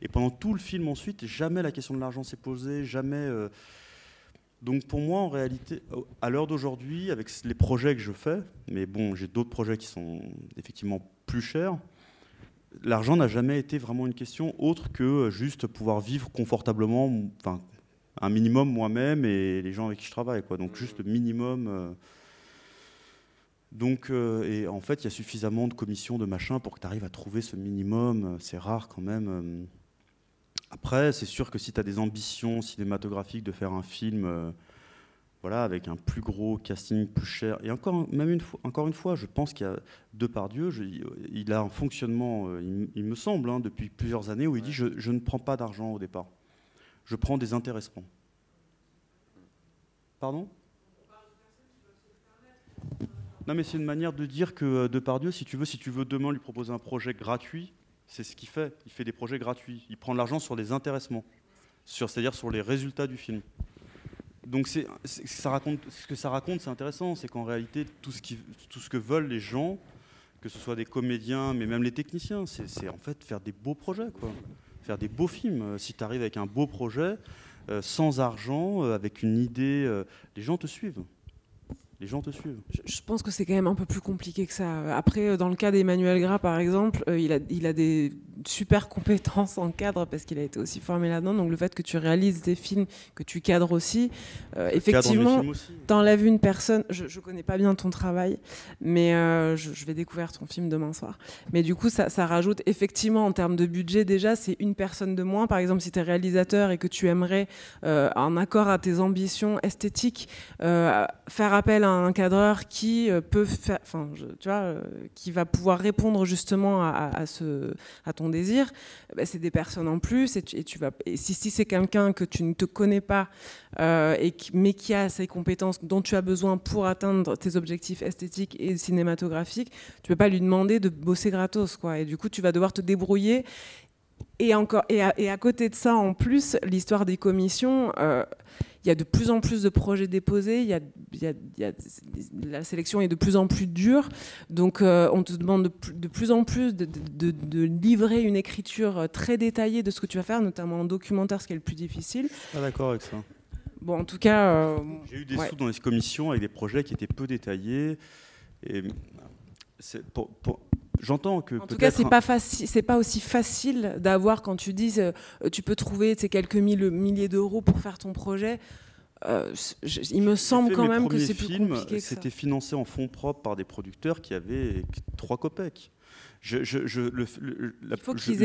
Et pendant tout le film ensuite, jamais la question de l'argent s'est posée, jamais... Euh, donc pour moi, en réalité, à l'heure d'aujourd'hui, avec les projets que je fais, mais bon, j'ai d'autres projets qui sont effectivement plus chers, l'argent n'a jamais été vraiment une question autre que euh, juste pouvoir vivre confortablement, enfin, un minimum moi-même et les gens avec qui je travaille. Quoi. Donc mmh. juste le minimum... Euh, donc, euh, et en fait, il y a suffisamment de commissions, de machins pour que tu arrives à trouver ce minimum. Euh, c'est rare quand même. Euh. Après, c'est sûr que si tu as des ambitions cinématographiques de faire un film voilà, avec un plus gros casting, plus cher. Et encore, même une fois, encore une fois, je pense qu'il y a Depardieu, je, il a un fonctionnement, il, me semble, hein, depuis plusieurs années, où il dit je, ne prends pas d'argent au départ. Je prends des intéressements. Pardon non, mais c'est une manière de dire que euh, Depardieu, si tu veux, si tu veux demain lui proposer un projet gratuit, c'est ce qu'il fait. Il fait des projets gratuits. Il prend de l'argent sur les intéressements, c'est-à-dire sur les résultats du film. Donc ça raconte, ce que ça raconte, c'est intéressant. C'est qu'en réalité, tout ce, qui, tout ce que veulent les gens, que ce soit des comédiens, mais même les techniciens, c'est, en fait faire des beaux projets, quoi. Faire des beaux films. Euh, si tu arrives avec un beau projet, euh, sans argent, avec une idée, les gens te suivent les gens te suivent. Je pense que c'est quand même un peu plus compliqué que ça. Après, euh, dans le cas d'Emmanuel Gras, par exemple, euh, il a, il a des super compétences en cadre parce qu'il a été aussi formé là-dedans. Donc le fait que tu réalises des films, que tu cadres aussi, euh, effectivement, t'enlèves une personne. Je, ne connais pas bien ton travail, mais je, vais découvrir ton film demain soir. Mais du coup, ça, rajoute effectivement en termes de budget déjà, c'est une personne de moins. Par exemple, si tu es réalisateur et que tu aimerais, en accord à tes ambitions esthétiques, faire appel à un cadreur qui euh, peut faire, enfin, tu vois, euh, qui va pouvoir répondre justement à, ce, à ton désir, bah, c'est des personnes en plus. Et, et tu vas, si, si c'est quelqu'un que tu ne te connais pas, euh, et mais qui a ces compétences dont tu as besoin pour atteindre tes objectifs esthétiques et cinématographiques, tu peux pas lui demander de bosser gratos, quoi. Et du coup, tu vas devoir te débrouiller et, encore, et, à, et à côté de ça, en plus, l'histoire des commissions, euh, il y a de plus en plus de projets déposés, la sélection est de plus en plus dure, donc euh, on te demande de, plus en plus de, livrer une écriture euh, très détaillée de ce que tu vas faire, notamment en documentaire, ce qui est le plus difficile. pas ah, d'accord avec ça. Bon, en tout cas. J'ai eu des sous dans les commissions avec des projets qui étaient peu détaillés. Et pour, pour, J'entends que. En tout cas, c'est pas facile, c'est pas aussi facile d'avoir quand tu dis euh, tu peux trouver ces quelques mille, milliers d'euros pour faire ton projet. Euh, il me semble quand même que c'est plus compliqué. C'était financé en fonds propres par des producteurs qui avaient trois copecs. Je, le, il faut qu'ils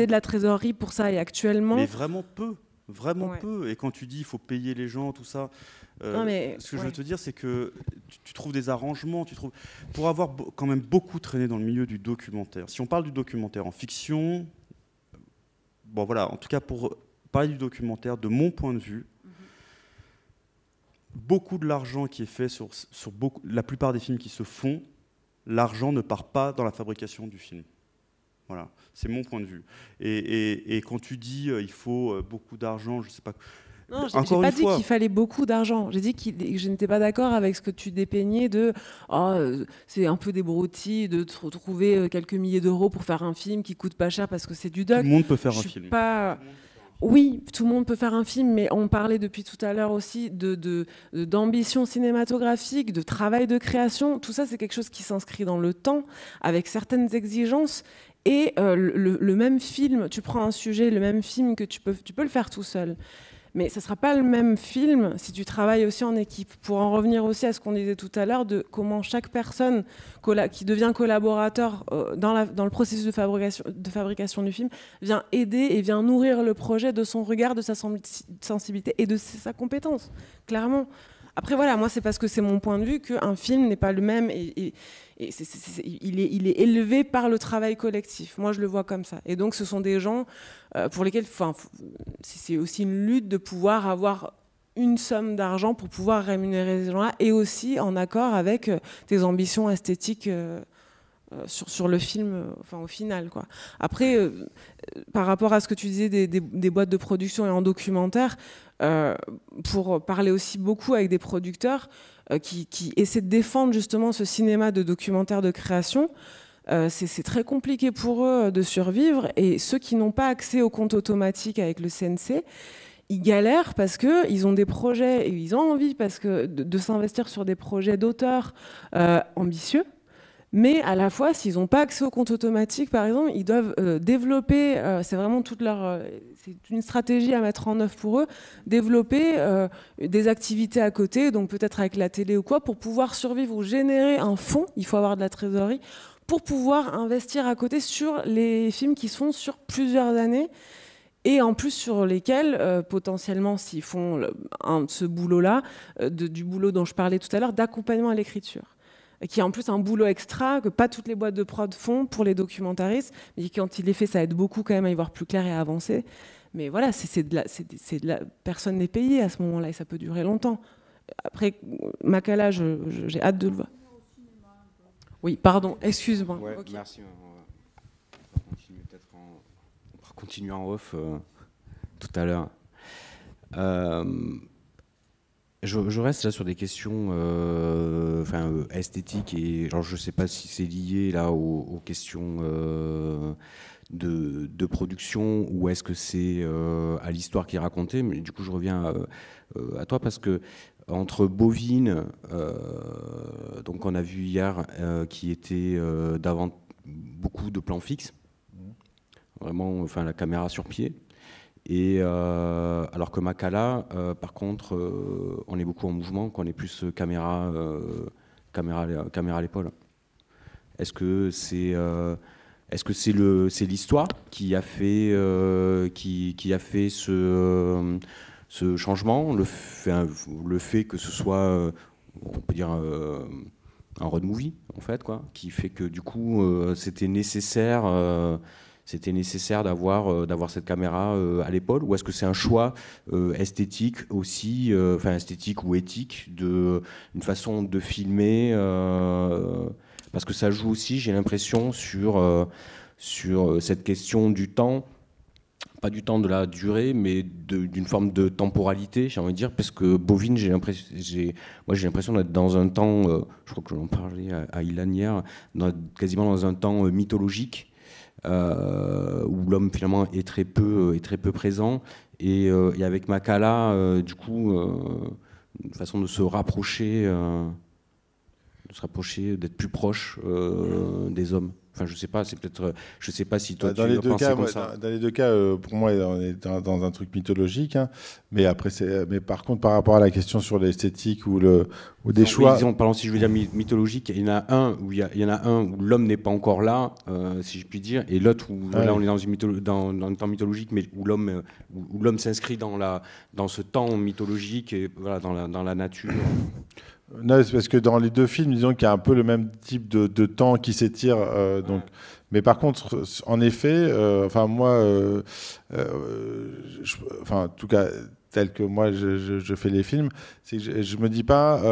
aient, de la trésorerie pour ça et actuellement. Mais vraiment peu, vraiment peu. Et quand tu dis il faut payer les gens, tout ça, euh, ce que je veux te dire, c'est que tu, trouves des arrangements, tu trouves pour avoir quand même beaucoup traîné dans le milieu du documentaire. Si on parle du documentaire en fiction, bon voilà, en tout cas pour parler du documentaire, de mon point de vue, mhm. beaucoup de l'argent qui est fait sur, beaucoup, la plupart des films qui se font, l'argent ne part pas dans la fabrication du film. Voilà, c'est mon point de vue. Et, quand tu dis euh, il faut euh, beaucoup d'argent, je sais pas non, j'ai pas dit qu'il fallait beaucoup d'argent. J'ai dit que je n'étais pas d'accord avec ce que tu dépeignais de oh, euh, c'est un peu débrouti de trouver euh, quelques milliers d'euros pour faire un film qui coûte pas cher parce que c'est du doc. Tout le monde peut faire un film. Pas... Oui, tout le monde peut faire un film, mais on parlait depuis tout à l'heure aussi de, d'ambition cinématographique, de travail de création. Tout ça, c'est quelque chose qui s'inscrit dans le temps, avec certaines exigences. Et euh, le, le, même film, tu prends un sujet, le même film que tu peux, tu peux le faire tout seul. Mais ce ne sera pas le même film si tu travailles aussi en équipe. Pour en revenir aussi à ce qu'on disait tout à l'heure, de comment chaque personne qui devient collaborateur euh, dans, le processus de fabrication, du film vient aider et vient nourrir le projet de son regard, de sa sensibilité et de sa compétence, clairement. Après, voilà, moi, c'est parce que c'est mon point de vue qu'un film n'est pas le même et, il, est, élevé par le travail collectif. Moi, je le vois comme ça. Et donc, ce sont des gens euh, pour lesquels, c'est aussi une lutte de pouvoir avoir une somme d'argent pour pouvoir rémunérer ces gens-là et aussi en accord avec tes euh, ambitions esthétiques. Euh, sur, le film, enfin au final. Après, par rapport à ce que tu disais des, des boîtes de production et en documentaire, euh, pour parler aussi beaucoup avec des producteurs euh, qui, essaient de défendre justement ce cinéma de documentaire de création. Euh, c'est très compliqué pour eux de survivre. Et ceux qui n'ont pas accès au compte automatique avec le CNC, ils galèrent parce qu'ils ont des projets et ils ont envie parce que de, s'investir sur des projets d'auteurs ambitieux. Mais à la fois, s'ils n'ont pas accès au compte automatique, par exemple, ils doivent euh, développer, euh, c'est vraiment toute leur, euh, c'est une stratégie à mettre en œuvre pour eux, développer des activités à côté, donc peut-être avec la télé ou quoi, pour pouvoir survivre ou générer un fonds, il faut avoir de la trésorerie, pour pouvoir investir à côté sur les films qui sont sur plusieurs années et en plus sur lesquels, potentiellement, s'ils font ce boulot-là, du boulot dont je parlais tout à l'heure, d'accompagnement à l'écriture qui est en plus un boulot extra que pas toutes les boîtes de prod font pour les documentaristes, mais quand il est fait, ça aide beaucoup quand même à y voir plus clair et à avancer. Mais voilà, c'est de la, la, personne n'est payé à ce moment-là et ça peut durer longtemps. Après, Macala, j'ai hâte de le voir. Oui, pardon, excuse-moi. Merci. On va continuer en, off euh, tout à l'heure. Euh, je, reste là sur des questions euh, enfin, euh, esthétiques et je ne sais pas si c'est lié là aux, questions euh, de, production ou est-ce que c'est à l'histoire qui est racontée. Mais du coup, je reviens à, toi parce que entre Bovine, donc on a vu hier, qui était d'avant beaucoup de plans fixes, mmh. vraiment, enfin la caméra sur pied. Et euh, alors que Makala, euh, par contre, euh, on est beaucoup en mouvement, qu'on est plus caméra, caméra, caméra à l'épaule. Est-ce que c'est est-ce que c'est le c'est l'histoire qui a fait qui, a fait ce ce changement, le fait, le fait que ce soit on peut dire un road movie en fait quoi, qui fait que du coup c'était nécessaire c'était nécessaire d'avoir euh, d'avoir cette caméra euh, à l'épaule Ou est-ce que c'est un choix euh, esthétique aussi, enfin esthétique ou éthique, de, une façon de filmer Parce que ça joue aussi, j'ai l'impression, sur, sur cette question du temps pas du temps de la durée, mais d'une forme de temporalité, j'ai envie de dire, parce que bovine, j'ai l'impression, moi j'ai l'impression d'être dans un temps, je crois que j'en parlais à, à Ilan hier, quasiment dans un temps mythologique, euh, où l'homme finalement est très peu, euh, est très peu présent. Et, euh, avec Makala, du coup, une façon de se rapprocher, de se rapprocher, d'être plus proche des hommes. Enfin, je sais pas, c'est peut-être. Euh, je sais pas si toi, bah, dans tu les deux cas, comme ça. Dans, les deux cas, euh, pour moi, on est dans, un truc mythologique. Hein. mais, après, euh, mais par contre, par rapport à la question sur l'esthétique ou, le, ou des choix. Oui, disons, si je veux dire mythologique, il y en a un où, il y, en a un où l'homme n'est pas encore là, si je puis dire, et l'autre où ah là, on est dans, une dans, temps mythologique, mais où l'homme l'homme s'inscrit dans, la, dans ce temps mythologique, et, voilà, dans, la, dans la nature. Non, c'est parce que dans les deux films, disons qu'il y a un peu le même type de, temps qui s'étire. Euh, donc, mais par contre, en effet, euh, enfin moi, euh, enfin en tout cas tel que moi je, fais les films, c'est je, ne me dis pas.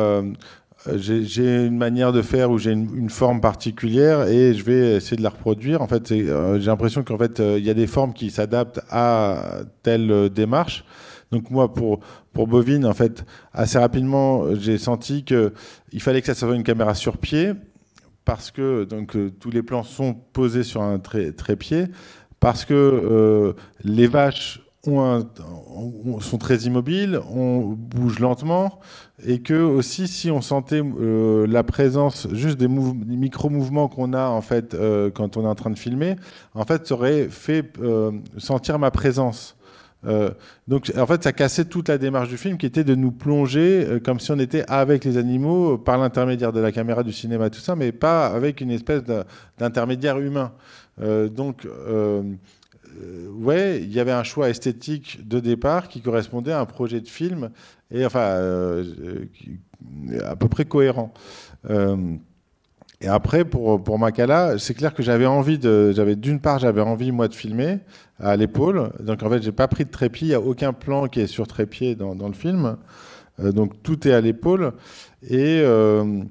j'ai une manière de faire où j'ai une, une, forme particulière et je vais essayer de la reproduire. En fait, j'ai l'impression qu'en fait, il y a des formes qui s'adaptent à telle démarche. Donc moi, pour, pour Bovine, en fait, assez rapidement, j'ai senti qu'il fallait que ça soit une caméra sur pied, parce que donc, euh, tous les plans sont posés sur un trépied, parce que euh, les vaches ont sont très immobiles, on bouge lentement, et que aussi si on sentait euh, la présence juste des, micro-mouvements qu'on a en fait quand on est en train de filmer, en fait, ça aurait fait sentir ma présence. Euh, donc en fait, ça cassait toute la démarche du film qui était de nous plonger euh, comme si on était avec les animaux euh, par l'intermédiaire de la caméra, du cinéma, tout ça, mais pas avec une espèce d'intermédiaire humain. donc ouais, il y avait un choix esthétique de départ qui correspondait à un projet de film et enfin à peu près cohérent. Et après, pour, pour Makala, c'est clair que j'avais envie de. J'avais d'une part, j'avais envie, moi, de filmer à l'épaule. Donc, en fait, j'ai pas pris de trépied. Il n'y a aucun plan qui est sur trépied dans, dans le film. Euh, donc, tout est à l'épaule. Et. Euh,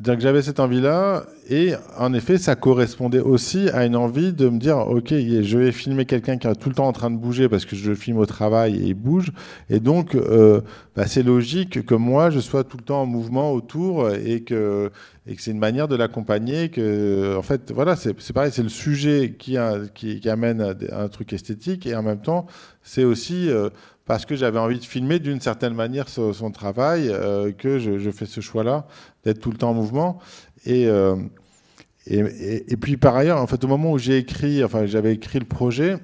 donc j'avais cette envie-là, et en effet, ça correspondait aussi à une envie de me dire, ok, je vais filmer quelqu'un qui est tout le temps en train de bouger parce que je filme au travail et il bouge, et donc euh, bah, c'est logique que moi je sois tout le temps en mouvement autour et que et que c'est une manière de l'accompagner. Que en fait, voilà, c'est pareil, c'est le sujet qui, qui, amène à, un truc esthétique et en même temps, c'est aussi euh, parce que j'avais envie de filmer d'une certaine manière son, travail euh, que je, fais ce choix-là d'être tout le temps en mouvement euh, et et, et, puis par ailleurs, en fait, au moment où j'ai écrit, enfin, j'avais écrit le projet,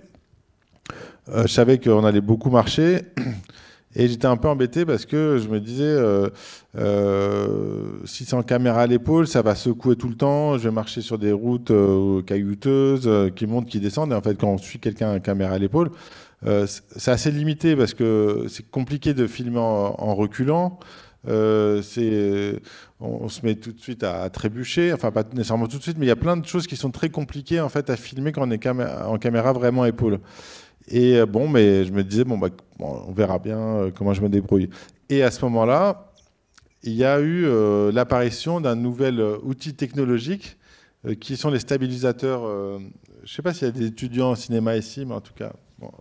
je savais qu'on allait beaucoup marcher. Et j'étais un peu embêté parce que je me disais, euh, euh, si c'est en caméra à l'épaule, ça va secouer tout le temps. Je vais marcher sur des routes euh, caillouteuses qui montent, qui descendent. Et en fait, quand on suit quelqu'un en caméra à l'épaule, c'est assez limité parce que c'est compliqué de filmer en, reculant. on, se met tout de suite à, trébucher, enfin pas nécessairement tout de suite, mais il y a plein de choses qui sont très compliquées en fait à filmer quand on est en caméra vraiment épaule. Et euh, bon, mais je me disais, bon, bah, on verra bien euh, comment je me débrouille. Et à ce moment-là, il y a eu euh, l'apparition d'un nouvel outil technologique qui sont les stabilisateurs. je ne sais pas s'il y a des étudiants en cinéma ici, mais en tout cas,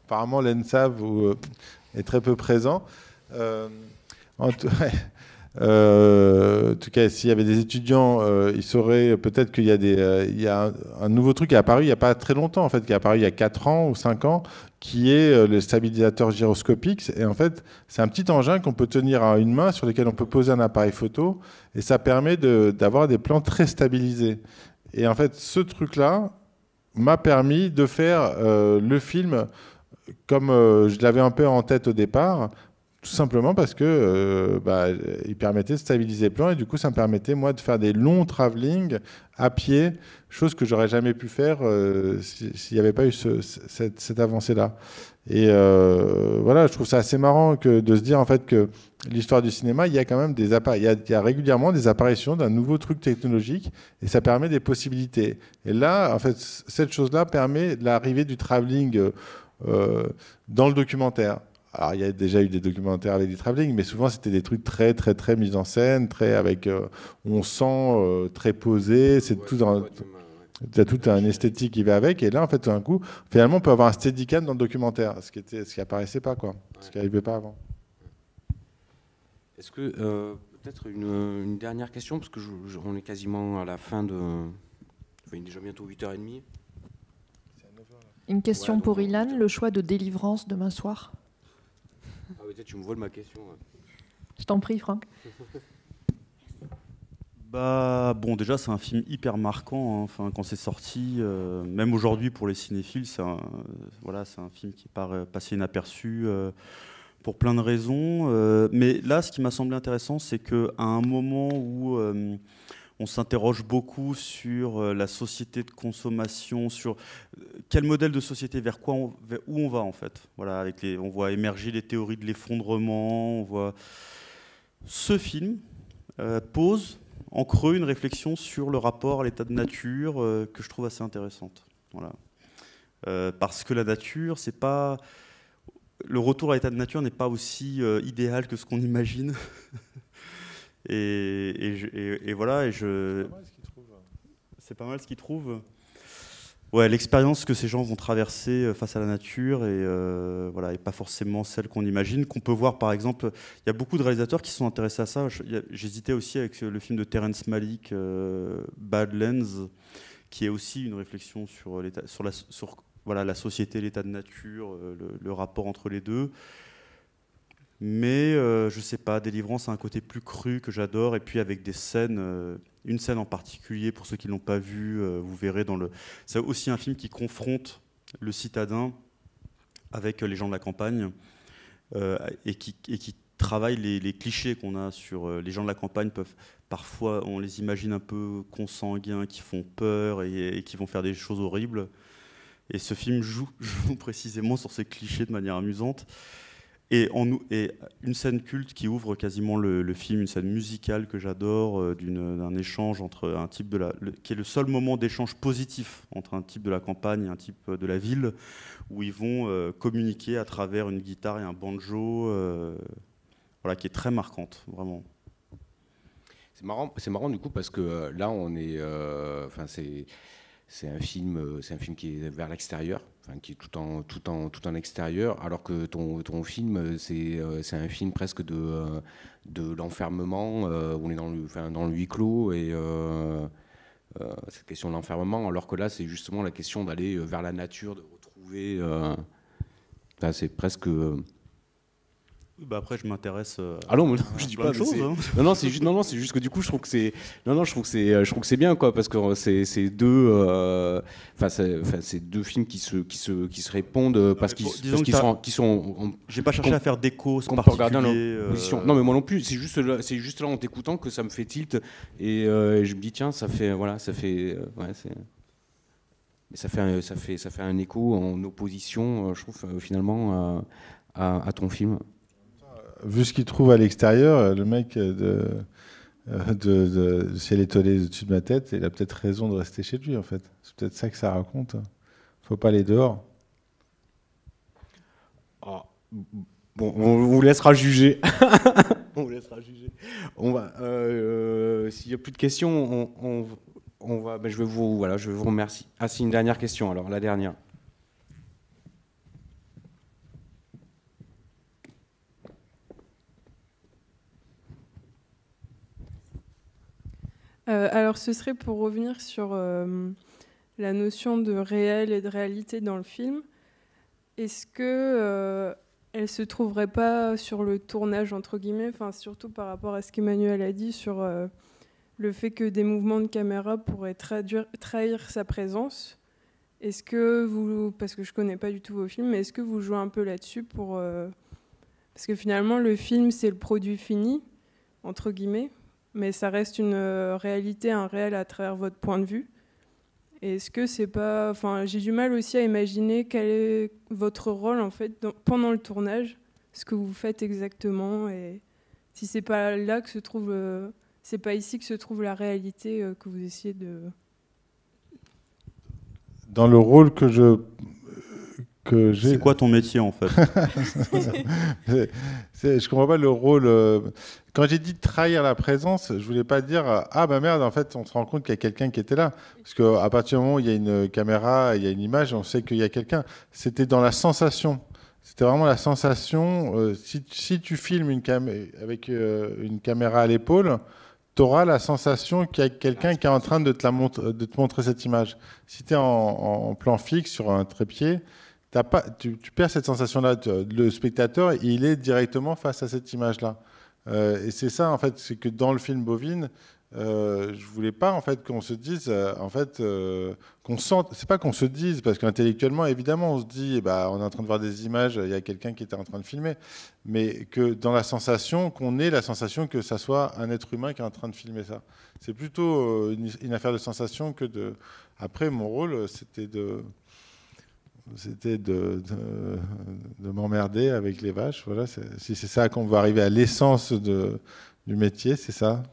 apparemment l'ENSAV est très peu présent. En Euh, en tout cas, s'il y avait des étudiants, euh, ils sauraient euh, peut-être qu'il y a, a un, nouveau truc qui est apparu il n'y a pas très longtemps, en fait, qui est apparu il y a 4 ans ou 5 ans, qui est le stabilisateur gyroscopique. Et en fait, c'est un petit engin qu'on peut tenir à une main, sur lequel on peut poser un appareil photo, et ça permet d'avoir des plans très stabilisés. Et en fait, ce truc-là m'a permis de faire le film comme je l'avais un peu en tête au départ, tout simplement parce que euh, bah, il permettait de stabiliser le plan et du coup ça me permettait moi de faire des longs travelling à pied, chose que j'aurais jamais pu faire euh, s'il n'y avait pas eu cette, avancée-là. Et euh, voilà, je trouve ça assez marrant que, de se dire en fait que l'histoire du cinéma, il y a quand même des il y a régulièrement des apparitions d'un nouveau truc technologique et ça permet des possibilités. Et là, en fait, cette chose-là permet l'arrivée du travelling dans le documentaire alors il y a déjà eu des documentaires avec du travelling, mais souvent c'était des trucs très très très mis en scène, très avec euh, on sent euh, très posé, c'est tout dans il y tout un esthétique qui va avec, et là, en fait, tout d'un coup, finalement, on peut avoir un steadicam dans le documentaire, ce qui, était, ce qui apparaissait pas, quoi, ce qui n'arrivait pas avant. Est-ce que, euh, peut-être une, dernière question, parce que je, on est quasiment à la fin de. est déjà bientôt 8h30. Une question pour Ilan, le choix de délivrance demain soir tu me voles ma question. Hein. Je t'en prie, Franck. Bah bon, déjà c'est un film hyper marquant. Hein. Enfin, quand c'est sorti, euh, même aujourd'hui pour les cinéphiles, c'est un, euh, voilà, c'est un film qui part euh, passé inaperçu pour plein de raisons. mais là, ce qui m'a semblé intéressant, c'est qu'à un moment où on s'interroge beaucoup sur euh, la société de consommation, sur euh, quel modèle de société, vers quoi, on, où on va en fait. Voilà, avec les, on voit émerger les théories de l'effondrement, on voit ce film euh, pose en creux une réflexion sur le rapport à l'état de nature que je trouve assez intéressante. Voilà. parce que la nature, c'est pas le retour à l'état de nature n'est pas aussi idéal que ce qu'on imagine. Et, voilà, C'est pas mal ce qu'ils trouvent. Ouais, l'expérience que ces gens vont traverser euh, face à la nature et euh, voilà, et pas forcément celle qu'on imagine, qu'on peut voir par exemple. Il y a beaucoup de réalisateurs qui sont intéressés à ça. J'hésitais aussi avec le film de Terrence Malick, euh, Badlands, qui est aussi une réflexion sur la, société, l'état de nature, le, rapport entre les deux. Mais je euh, je sais pas, Délivrance a un côté plus cru que j'adore, et puis avec des scènes, euh, une scène en particulier, pour ceux qui ne l'ont pas vu, euh, vous verrez dans le. C'est aussi un film qui confronte le citadin avec les gens de la campagne, et qui, travaille les, clichés qu'on a sur les gens de la campagne peuvent parfois on les imagine un peu consanguins qui font peur et, qui vont faire des choses horribles et ce film joue précisément sur ces clichés de manière amusante et, une scène culte qui ouvre quasiment le, film, une scène musicale que j'adore, euh, d'un échange entre un type de la, qui est le seul moment d'échange positif entre un type de la campagne et un type euh, de la ville, où ils vont euh, communiquer à travers une guitare et un banjo, voilà, qui est très marquante, vraiment. C'est marrant, marrant du coup parce que là on est, enfin c'est, un film, c'est un film qui est vers l'extérieur qui est tout en, tout en, tout en extérieur, alors que ton, ton film, euh, euh, c'est un film presque de, euh, de l'enfermement, on est dans le, dans le huis clos, et cette question de l'enfermement, alors que là, c'est justement la question d'aller vers la nature, de retrouver... c'est presque bah après, je m'intéresse. Euh, ah non, je dis pas de choses. Hein. Non, non, c'est juste, non, non, c'est juste que du coup, je trouve que c'est, non, non, je trouve que c'est, euh, je trouve que c'est bien, quoi, parce que c'est, c'est deux, euh, enfin, euh, c'est deux films qui se, qui se, qui se répondent euh, parce qu'ils, qu sont, qui sont. J'ai pas cherché à faire d'écho, qu'on peut regarder Non, mais moi non plus. C'est juste, c'est juste là en t'écoutant que ça me fait tilt et, je me dis tiens, ça fait, voilà, ça fait, ouais, c'est. Mais ça fait, ça, fait, ça fait un écho en opposition, je trouve, finalement, à, à ton film vu ce qu'il trouve à l'extérieur, euh, le mec euh, de, ciel euh, étoilé au-dessus de ma tête, il a peut-être raison de rester chez lui, en fait. C'est peut-être ça que ça raconte. Hein. Faut pas aller dehors. Ah, on vous laissera juger. on vous laissera juger. On va, s'il n'y a plus de questions, on, va, ben je vais vous, voilà, je vous remercier. Ah, c'est une dernière question, alors, la dernière. Euh, alors ce serait pour revenir sur euh, la notion de réel et de réalité dans le film. Est-ce que ne euh, elle se trouverait pas sur le tournage entre guillemets, enfin surtout par rapport à ce qu'Emmanuel a dit sur le fait que des mouvements de caméra pourraient traduire, trahir sa présence. Est-ce que vous, parce que je connais pas du tout vos films, mais est-ce que vous jouez un peu là-dessus pour parce que finalement le film c'est le produit fini entre guillemets mais ça reste une euh, réalité, un réel à travers votre point de vue. Est-ce que c'est pas, enfin, j'ai du mal aussi à imaginer quel est votre rôle en fait pendant le tournage, ce que vous faites exactement, et si c'est pas là que se trouve, euh, c'est pas ici que se trouve la réalité euh, que vous essayez de. Dans le rôle que je c'est quoi ton métier en fait Je comprends pas le rôle. Euh, quand j'ai dit trahir la présence, je voulais pas dire ah bah merde en fait on se rend compte qu'il y a quelqu'un qui était là parce qu'à partir du moment où il y a une caméra, il y a une image, on sait qu'il y a quelqu'un. C'était dans la sensation. C'était vraiment la sensation. Euh, si, tu filmes une cam avec euh, une caméra à l'épaule, tu auras la sensation qu'il y a quelqu'un qui est en train de te, la de te montrer cette image. Si tu es en, plan fixe sur un trépied, pas, tu, perds cette sensation-là. Le spectateur, il est directement face à cette image-là. Euh, et c'est ça, en fait, c'est que dans le film Bovine, euh, je voulais pas en fait qu'on se dise euh, en fait euh, qu'on sente c'est pas qu'on se dise parce qu'intellectuellement évidemment on se dit bah, on est en train de voir des images il y a quelqu'un qui était en train de filmer mais que dans la sensation qu'on ait la sensation que ça soit un être humain qui est en train de filmer ça c'est plutôt une, affaire de sensation que de après mon rôle c'était de c'était de, de, m'emmerder avec les vaches. Voilà, si c'est ça qu'on veut arriver à l'essence du métier, c'est ça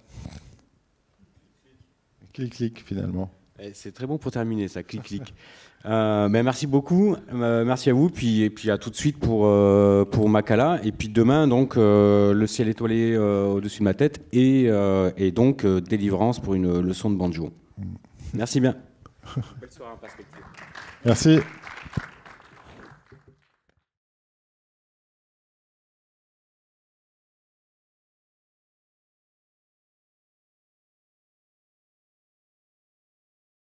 Clic-clic finalement. Eh, c'est très bon pour terminer ça, clic-clic. euh, ben, merci beaucoup, euh, merci à vous, puis, et puis à tout de suite pour, euh, pour Makala. Et puis demain, donc, euh, le ciel étoilé au-dessus de ma tête et, donc délivrance pour une leçon de banjo. Mm. Merci bien. soirée en perspective. Merci.